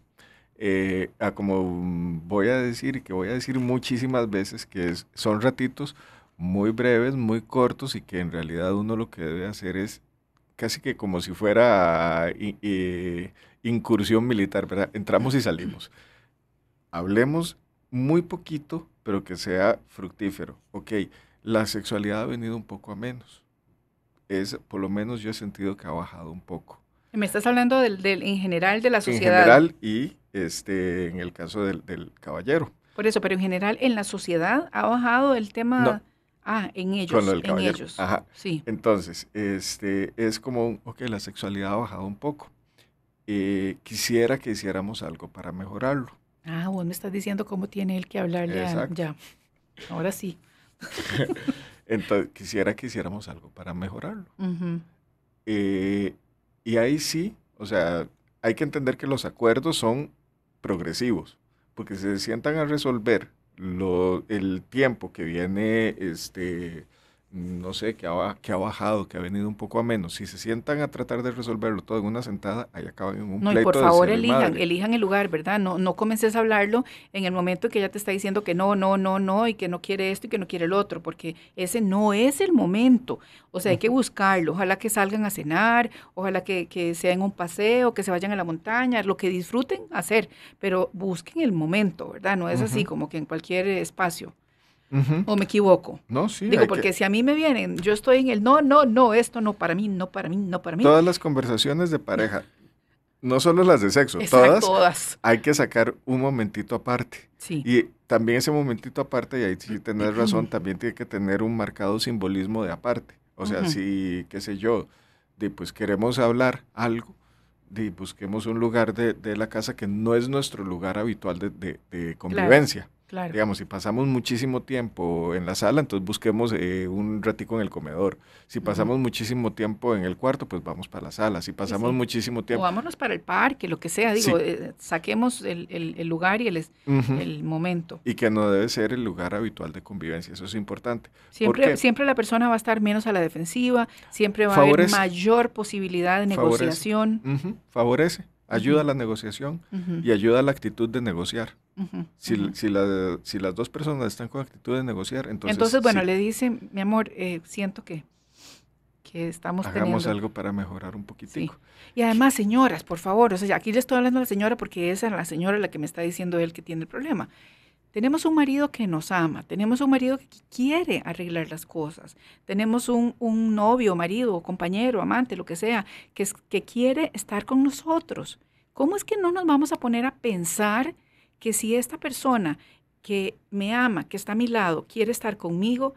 D: Eh, a ah, como voy a decir, que voy a decir muchísimas veces, que son ratitos muy breves, muy cortos y que en realidad uno lo que debe hacer es casi que como si fuera eh, incursión militar, ¿verdad? Entramos y salimos hablemos muy poquito, pero que sea fructífero. Ok, la sexualidad ha venido un poco a menos. Es, por lo menos yo he sentido que ha bajado un poco.
C: Me estás hablando del, en general de la sociedad. En general
D: y este, en el caso del, del caballero.
C: Por eso, pero en general en la sociedad ha bajado el tema... Ah, en ellos. Con En ellos. Ajá. Sí.
D: Entonces, este, es como, ok, la sexualidad ha bajado un poco. Eh, quisiera que hiciéramos algo para mejorarlo.
C: Ah, vos me estás diciendo cómo tiene él que hablarle Ya,
D: ahora sí. Entonces, quisiera que hiciéramos algo para mejorarlo. Eh, y ahí sí, o sea, hay que entender que los acuerdos son progresivos, porque se sientan a resolver el tiempo que viene este, no sé, que ha, ha bajado, que ha venido un poco a menos, si se sientan a tratar de resolverlo todo en una sentada, ahí acaban en un no, No, y por favor, elijan,
C: elijan el lugar, ¿verdad? No, no comences a hablarlo en el momento que ella te está diciendo que no, no, no, no, y que no quiere esto y que no quiere el otro, porque ese no es el momento. O sea, hay que buscarlo. Ojalá que salgan a cenar, ojalá que, que sea en un paseo, que se vayan a la montaña, lo que disfruten hacer, pero busquen el momento, ¿verdad? No es así como que en cualquier espacio. ¿O me equivoco?
D: No, sí. Digo, porque si a
C: mí me vienen, yo estoy en el no, no, no, esto no para mí, no para mí, no para mí. Todas
D: las conversaciones de pareja, no solo las de sexo, todas, hay que sacar un momentito aparte. Y también ese momentito aparte, y ahí sí tenés razón, también tiene que tener un marcado simbolismo de aparte. O sea, si, qué sé yo, de pues queremos hablar algo, de busquemos un lugar de, de la casa que no es nuestro lugar habitual de, convivencia. Digamos, si pasamos muchísimo tiempo en la sala, entonces busquemos eh, un ratico en el comedor. Si pasamos muchísimo tiempo en el cuarto, pues vamos para la sala. Si pasamos muchísimo tiempo... vámonos
C: para el parque, lo que sea. Digo, eh, saquemos el, lugar y el, el momento.
D: Y que no debe ser el lugar habitual de convivencia. Eso es importante. Siempre, siempre
C: la persona va a estar menos a la defensiva, siempre va a haber mayor posibilidad de negociación.
D: favorece. Ayuda a la negociación y ayuda a la actitud de negociar. si, si, si, las dos personas están con actitud de negociar, entonces... Entonces, bueno, le
C: dice, mi amor, eh, siento que, que estamos Hagamos algo
D: para mejorar un poquitico.
C: Y además, señoras, por favor, o sea, aquí le estoy hablando a la señora porque esa es la señora la que me está diciendo él que tiene el problema. Tenemos un marido que nos ama, tenemos un marido que quiere arreglar las cosas, tenemos un, novio, marido, compañero, amante, lo que sea, que, que quiere estar con nosotros. ¿Cómo es que no nos vamos a poner a pensar que si esta persona que me ama, que está a mi lado, quiere estar conmigo,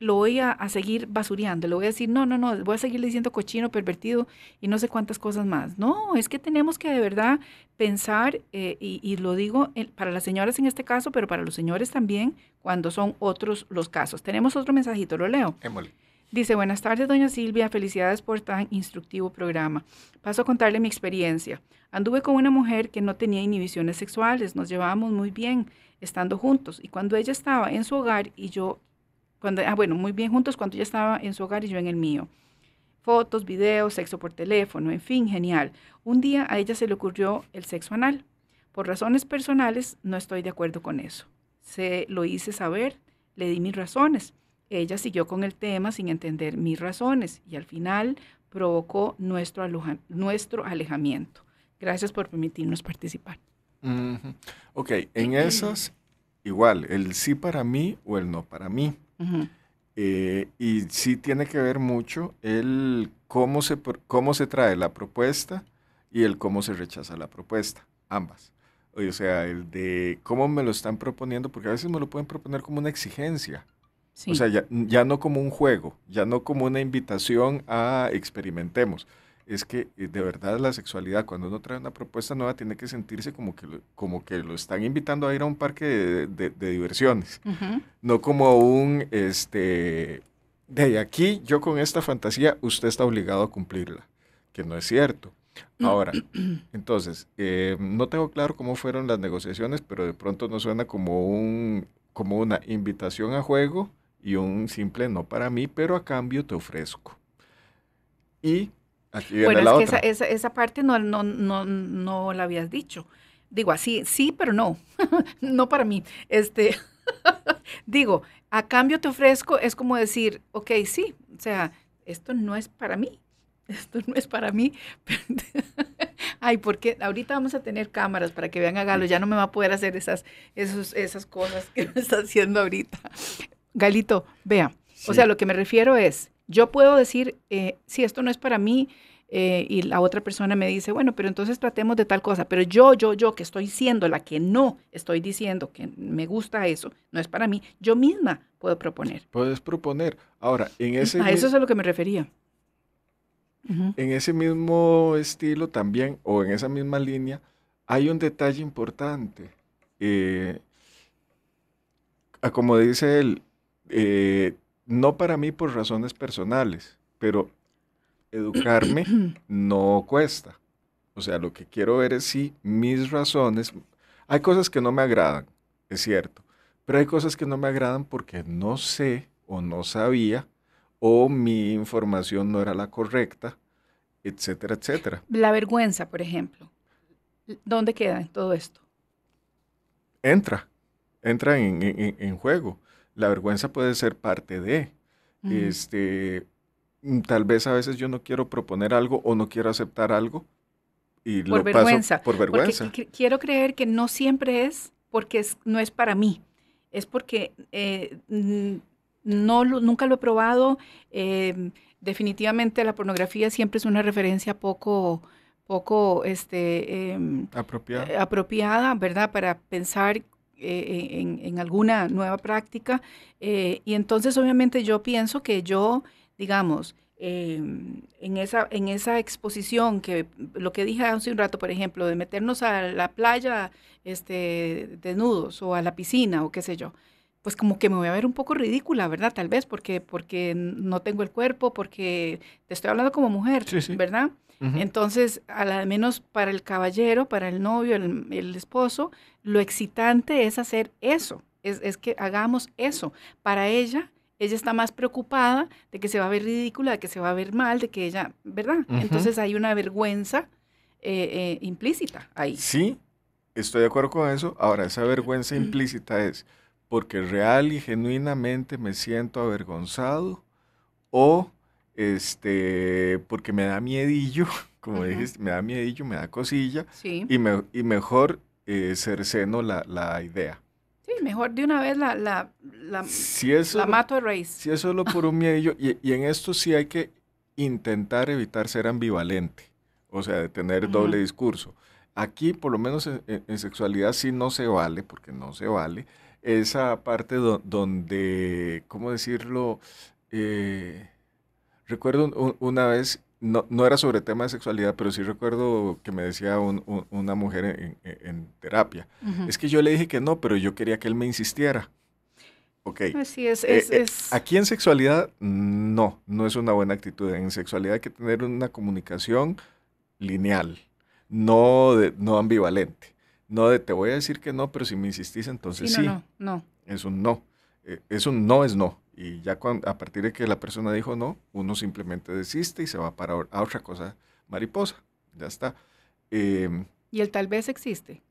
C: lo voy a, seguir basureando, le voy a decir, no, no, no, voy a seguir diciendo cochino, pervertido y no sé cuántas cosas más. No, es que tenemos que de verdad pensar, eh, y, lo digo para las señoras en este caso, pero para los señores también, cuando son otros los casos. Tenemos otro mensajito, lo leo. Dice, buenas tardes, doña Silvia, felicidades por tan instructivo programa. Paso a contarle mi experiencia. Anduve con una mujer que no tenía inhibiciones sexuales, nos llevábamos muy bien estando juntos, y cuando ella estaba en su hogar y yo ah, bueno, muy bien juntos cuando ella estaba en su hogar y yo en el mío. Fotos, videos, sexo por teléfono, en fin, genial. Un día a ella se le ocurrió el sexo anal. Por razones personales no estoy de acuerdo con eso. Se lo hice saber, le di mis razones. Ella siguió con el tema sin entender mis razones y al final provocó nuestro, nuestro alejamiento. Gracias por permitirnos participar.
D: Ok, en esas, igual, el sí para mí o el no para mí. Eh, y sí tiene que ver mucho el cómo se, cómo se trae la propuesta y el cómo se rechaza la propuesta, ambas. O sea, el de cómo me lo están proponiendo, porque a veces me lo pueden proponer como una exigencia. O sea, ya, ya, no como un juego, ya no como una invitación a experimentemos, es que eh, de verdad la sexualidad, cuando uno trae una propuesta nueva, tiene que sentirse como que lo, como que lo están invitando a ir a un parque de, diversiones, no como un, este, de aquí yo con esta fantasía, usted está obligado a cumplirla, que no es cierto. Ahora, entonces, eh, no tengo claro cómo fueron las negociaciones, pero de pronto no suena como, un, como una invitación a juego y un simple no para mí, pero a cambio te ofrezco. Y bueno, es que
C: esa, esa, parte no, no, no, no la habías dicho. Digo así, sí, pero no. no para mí. Este, digo, a cambio te ofrezco, es como decir, ok, sí, o sea, esto no es para mí. Esto no es para mí. Ay, porque ahorita vamos a tener cámaras para que vean a Galo. Ya no me va a poder hacer esas, esos, esas cosas que me está haciendo ahorita. Galito, vea. O sea, lo que me refiero es, yo puedo decir, eh, si esto no es para mí, eh, y la otra persona me dice, bueno, pero entonces tratemos de tal cosa, pero yo, yo, yo, que estoy siendo la que no estoy diciendo que me gusta eso, no es para mí, yo misma
D: puedo proponer. Puedes proponer. Ahora, en ese... A eso es a
C: lo que me refería.
D: En ese mismo estilo también, o en esa misma línea, hay un detalle importante. Eh, como dice él, no para mí por razones personales, pero educarme no cuesta. O sea, lo que quiero ver es si mis razones, hay cosas que no me agradan, es cierto, pero hay cosas que no me agradan porque no sé o no sabía o mi información no era la correcta, etcétera, etcétera.
C: La vergüenza, por ejemplo. ¿Dónde queda en todo esto?
D: Entra, entra en, en juego la vergüenza puede ser parte de. Este, mm, tal vez a veces yo no quiero proponer algo o no quiero aceptar algo y por lo vergüenza, paso por vergüenza.
C: quiero creer que no siempre es porque no es para mí, es porque eh, no nunca lo he probado. Em, definitivamente la pornografía siempre es una referencia poco poco este, em,
D: apropiada. Eh,
C: apropiada, ¿verdad? Para pensar eh, eh, en, alguna nueva práctica. Eh, y entonces obviamente yo pienso que yo, digamos, em, en, esa, en esa exposición, que lo que dije hace un rato, por ejemplo, de meternos a la playa este, desnudos o a la piscina o qué sé yo, pues como que me voy a ver un poco ridícula, ¿verdad? Tal vez porque, porque no tengo el cuerpo, porque te estoy hablando como mujer, ¿verdad? Entonces, al menos para el caballero, para el novio, el, esposo, lo excitante es hacer eso, es, que hagamos eso. Para ella, ella está más preocupada de que se va a ver ridícula, de que se va a ver mal, de que ella, ¿verdad? Entonces hay una vergüenza eh, eh, implícita
D: ahí. Sí, estoy de acuerdo con eso. Ahora, esa vergüenza implícita es porque real y genuinamente me siento avergonzado o este, porque me da miedillo, como dijiste, me da miedillo, me da cosilla, y, mejor eh, cerceno la, idea.
C: Sí, mejor de una vez la, la
D: mato de raíz. Si es solo por un miedillo, y, en esto sí hay que intentar evitar ser ambivalente, o sea, de tener doble discurso. Aquí, por lo menos en, sexualidad, sí no se vale, porque no se vale, esa parte donde, ¿cómo decirlo? Eh, Recuerdo una vez, no, era sobre tema de sexualidad, pero sí recuerdo que me decía una mujer en, terapia. Es que yo le dije que no, pero yo quería que él me insistiera. Ok.
C: Así eh, eh, es,
D: Aquí en sexualidad, no, no es una buena actitud. En sexualidad hay que tener una comunicación lineal, no, de, no ambivalente. No de te voy a decir que no, pero si me insistís, entonces sí. No, no, no. Es un no. Eh, es un no es no. Y ya a partir de que la persona dijo no, uno simplemente desiste y se va para a otra cosa mariposa. Ya está. Em,
C: ¿Y el tal vez existe?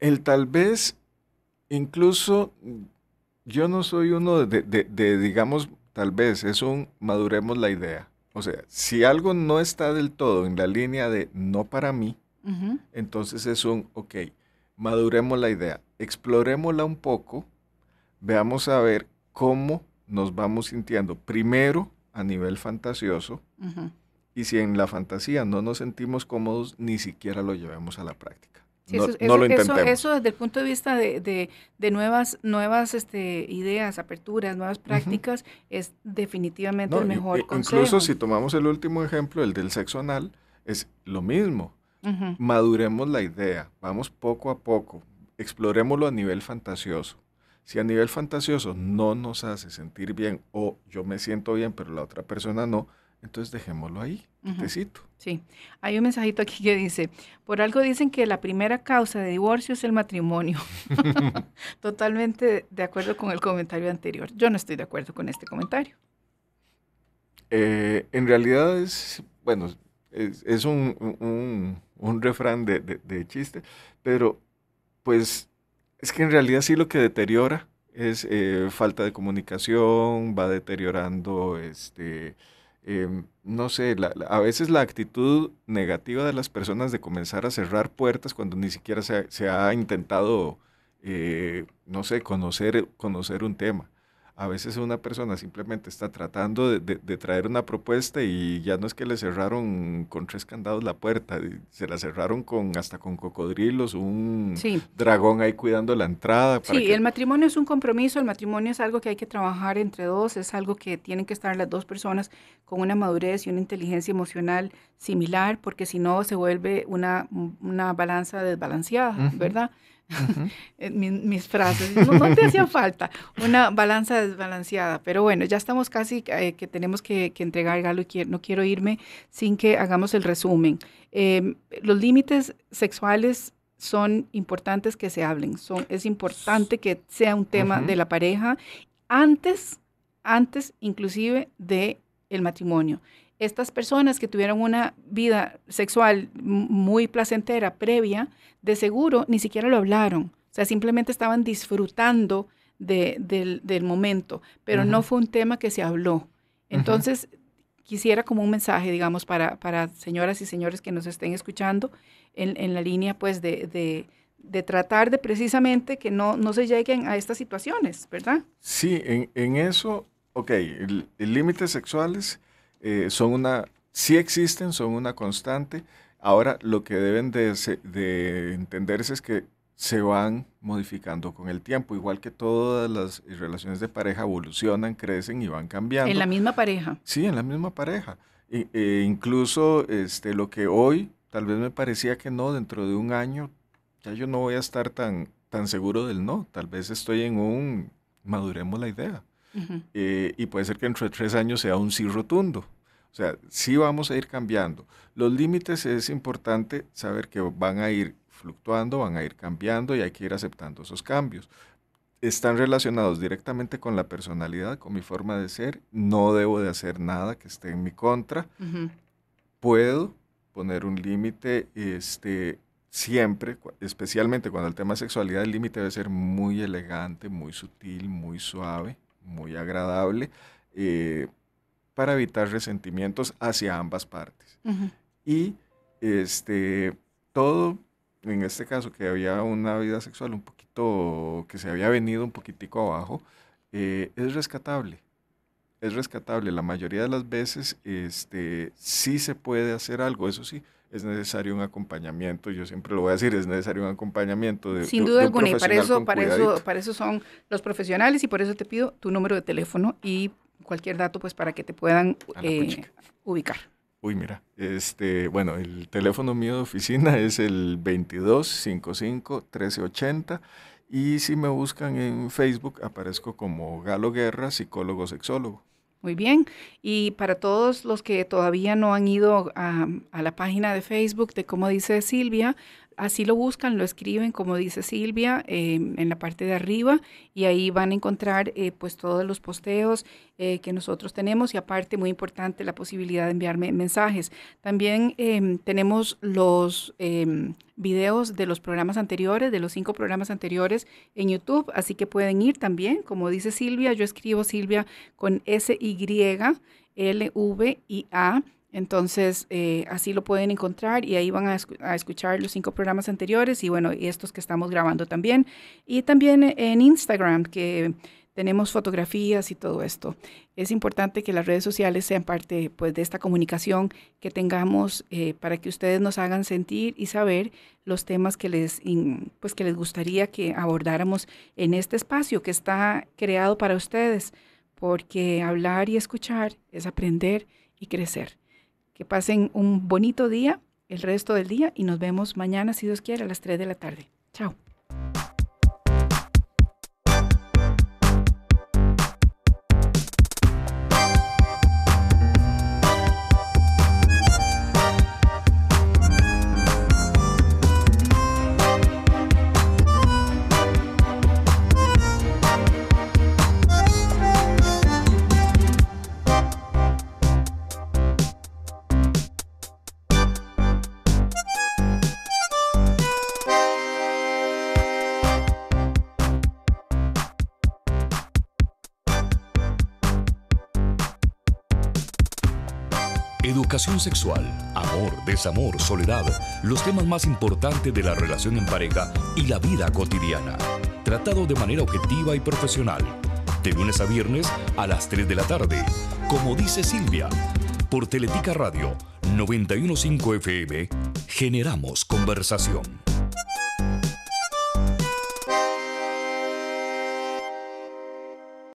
D: El tal vez, incluso, yo no soy uno de, digamos, tal vez, es un maduremos la idea. O sea, si algo no está del todo en la línea de no para mí, entonces es un, ok, maduremos la idea, explorémosla un poco veamos a ver cómo nos vamos sintiendo primero a nivel fantasioso y si en la fantasía no nos sentimos cómodos, ni siquiera lo llevemos a la práctica. no, lo intentemos. Eso,
C: desde el punto de vista de, nuevas, nuevas este, ideas, aperturas, nuevas prácticas, es definitivamente mejor eh, Incluso si
D: tomamos el último ejemplo, el del sexo anal, es lo mismo. Maduremos la idea, vamos poco a poco, exploremoslo a nivel fantasioso. Si a nivel fantasioso no nos hace sentir bien o yo me siento bien pero la otra persona no, entonces dejémoslo ahí, te
C: cito. Sí, hay un mensajito aquí que dice, por algo dicen que la primera causa de divorcio es el matrimonio. Totalmente de acuerdo con el comentario anterior. Yo no estoy de acuerdo con este comentario.
D: Eh, en realidad es, bueno, es, un, refrán de chiste, pero pues es que en realidad sí lo que deteriora es eh, falta de comunicación, va deteriorando, este, em, no sé, a veces la actitud negativa de las personas de comenzar a cerrar puertas cuando ni siquiera se, ha intentado, eh, no sé, conocer, conocer un tema a veces una persona simplemente está tratando de, traer una propuesta y ya no es que le cerraron con tres candados la puerta, se la cerraron con hasta con cocodrilos, un dragón ahí cuidando la entrada. sí, el
C: matrimonio es un compromiso, el matrimonio es algo que hay que trabajar entre dos, es algo que tienen que estar las dos personas con una madurez y una inteligencia emocional similar, porque si no se vuelve una, una balanza desbalanceada, ¿verdad? Eh, mis, frases. No, te hacía falta una balanza desbalanceada, pero bueno, ya estamos casi eh, que tenemos que, que entregar, Galo, y no quiero irme sin que hagamos el resumen. Em, los límites sexuales son importantes que se hablen, son, es importante que sea un tema de la pareja antes, antes inclusive de el matrimonio estas personas que tuvieron una vida sexual muy placentera previa, de seguro ni siquiera lo hablaron. O sea, simplemente estaban disfrutando del, momento, pero no fue un tema que se habló. Entonces, quisiera como un mensaje, digamos, para, para, señoras y señores que nos estén escuchando en, la línea, pues, de, tratar de precisamente que no, no se lleguen a estas situaciones, ¿verdad?
D: Sí, en, en eso, ok, límites sexuales eh, son una, sí existen, son una constante. Ahora lo que deben de, entenderse es que se van modificando con el tiempo, igual que todas las relaciones de pareja evolucionan, crecen y van cambiando. En la
C: misma pareja.
D: Sí, en la misma pareja. E incluso este, lo que hoy tal vez me parecía que no, dentro de un año ya yo no voy a estar tan, tan seguro del no, tal vez estoy en un, maduremos la idea. Eh, y puede ser que dentro tres años sea un sí rotundo. O sea, sí vamos a ir cambiando. Los límites es importante saber que van a ir fluctuando, van a ir cambiando y hay que ir aceptando esos cambios. Están relacionados directamente con la personalidad, con mi forma de ser. No debo de hacer nada que esté en mi contra. Puedo poner un límite este, siempre, especialmente cuando el tema sexualidad, el límite debe ser muy elegante, muy sutil, muy suave muy agradable eh, para evitar resentimientos hacia ambas partes. Y este, todo, en este caso, que había una vida sexual un poquito, que se había venido un poquitico abajo, eh, es rescatable es rescatable. La mayoría de las veces este, sí se puede hacer algo, eso sí, es necesario un acompañamiento, yo siempre lo voy a decir, es necesario un acompañamiento de... Sin duda alguna, y para eso, para, eso,
C: para eso son los profesionales y por eso te pido tu número de teléfono y cualquier dato pues para que te puedan eh,
A: ubicar.
D: Uy, mira, este, bueno, el teléfono mío de oficina es el 2255 1380 y si me buscan en Facebook aparezco como Galo Guerra, psicólogo sexólogo.
C: Muy bien. Y para todos los que todavía no han ido a, la página de Facebook de Cómo dice Silvia, Así lo buscan, lo escriben, como dice Silvia, em, en la parte de arriba y ahí van a encontrar eh, pues todos los posteos eh, que nosotros tenemos y aparte, muy importante, la posibilidad de enviarme mensajes. También em, tenemos los em, videos de los programas anteriores, de los cinco programas anteriores en YouTube, así que pueden ir también. Como dice Silvia, yo escribo Silvia con S-Y, L-V-I-A entonces, eh, así lo pueden encontrar y ahí van a, escuchar los cinco programas anteriores y bueno, y estos que estamos grabando también. Y también en Instagram, que tenemos fotografías y todo esto. Es importante que las redes sociales sean parte pues, de esta comunicación que tengamos eh, para que ustedes nos hagan sentir y saber los temas que les, pues, que les gustaría que abordáramos en este espacio que está creado para ustedes, porque hablar y escuchar es aprender y crecer. Que pasen un bonito día, el resto del día, y nos vemos mañana, si Dios quiere, a las 3 de la tarde. Chao.
F: sexual, amor, desamor, soledad, los temas más importantes de la relación en pareja y la vida cotidiana. Tratado de manera objetiva y profesional. De lunes a viernes a las 3 de la tarde. Como dice Silvia, por Teletica Radio 915 FM, generamos conversación.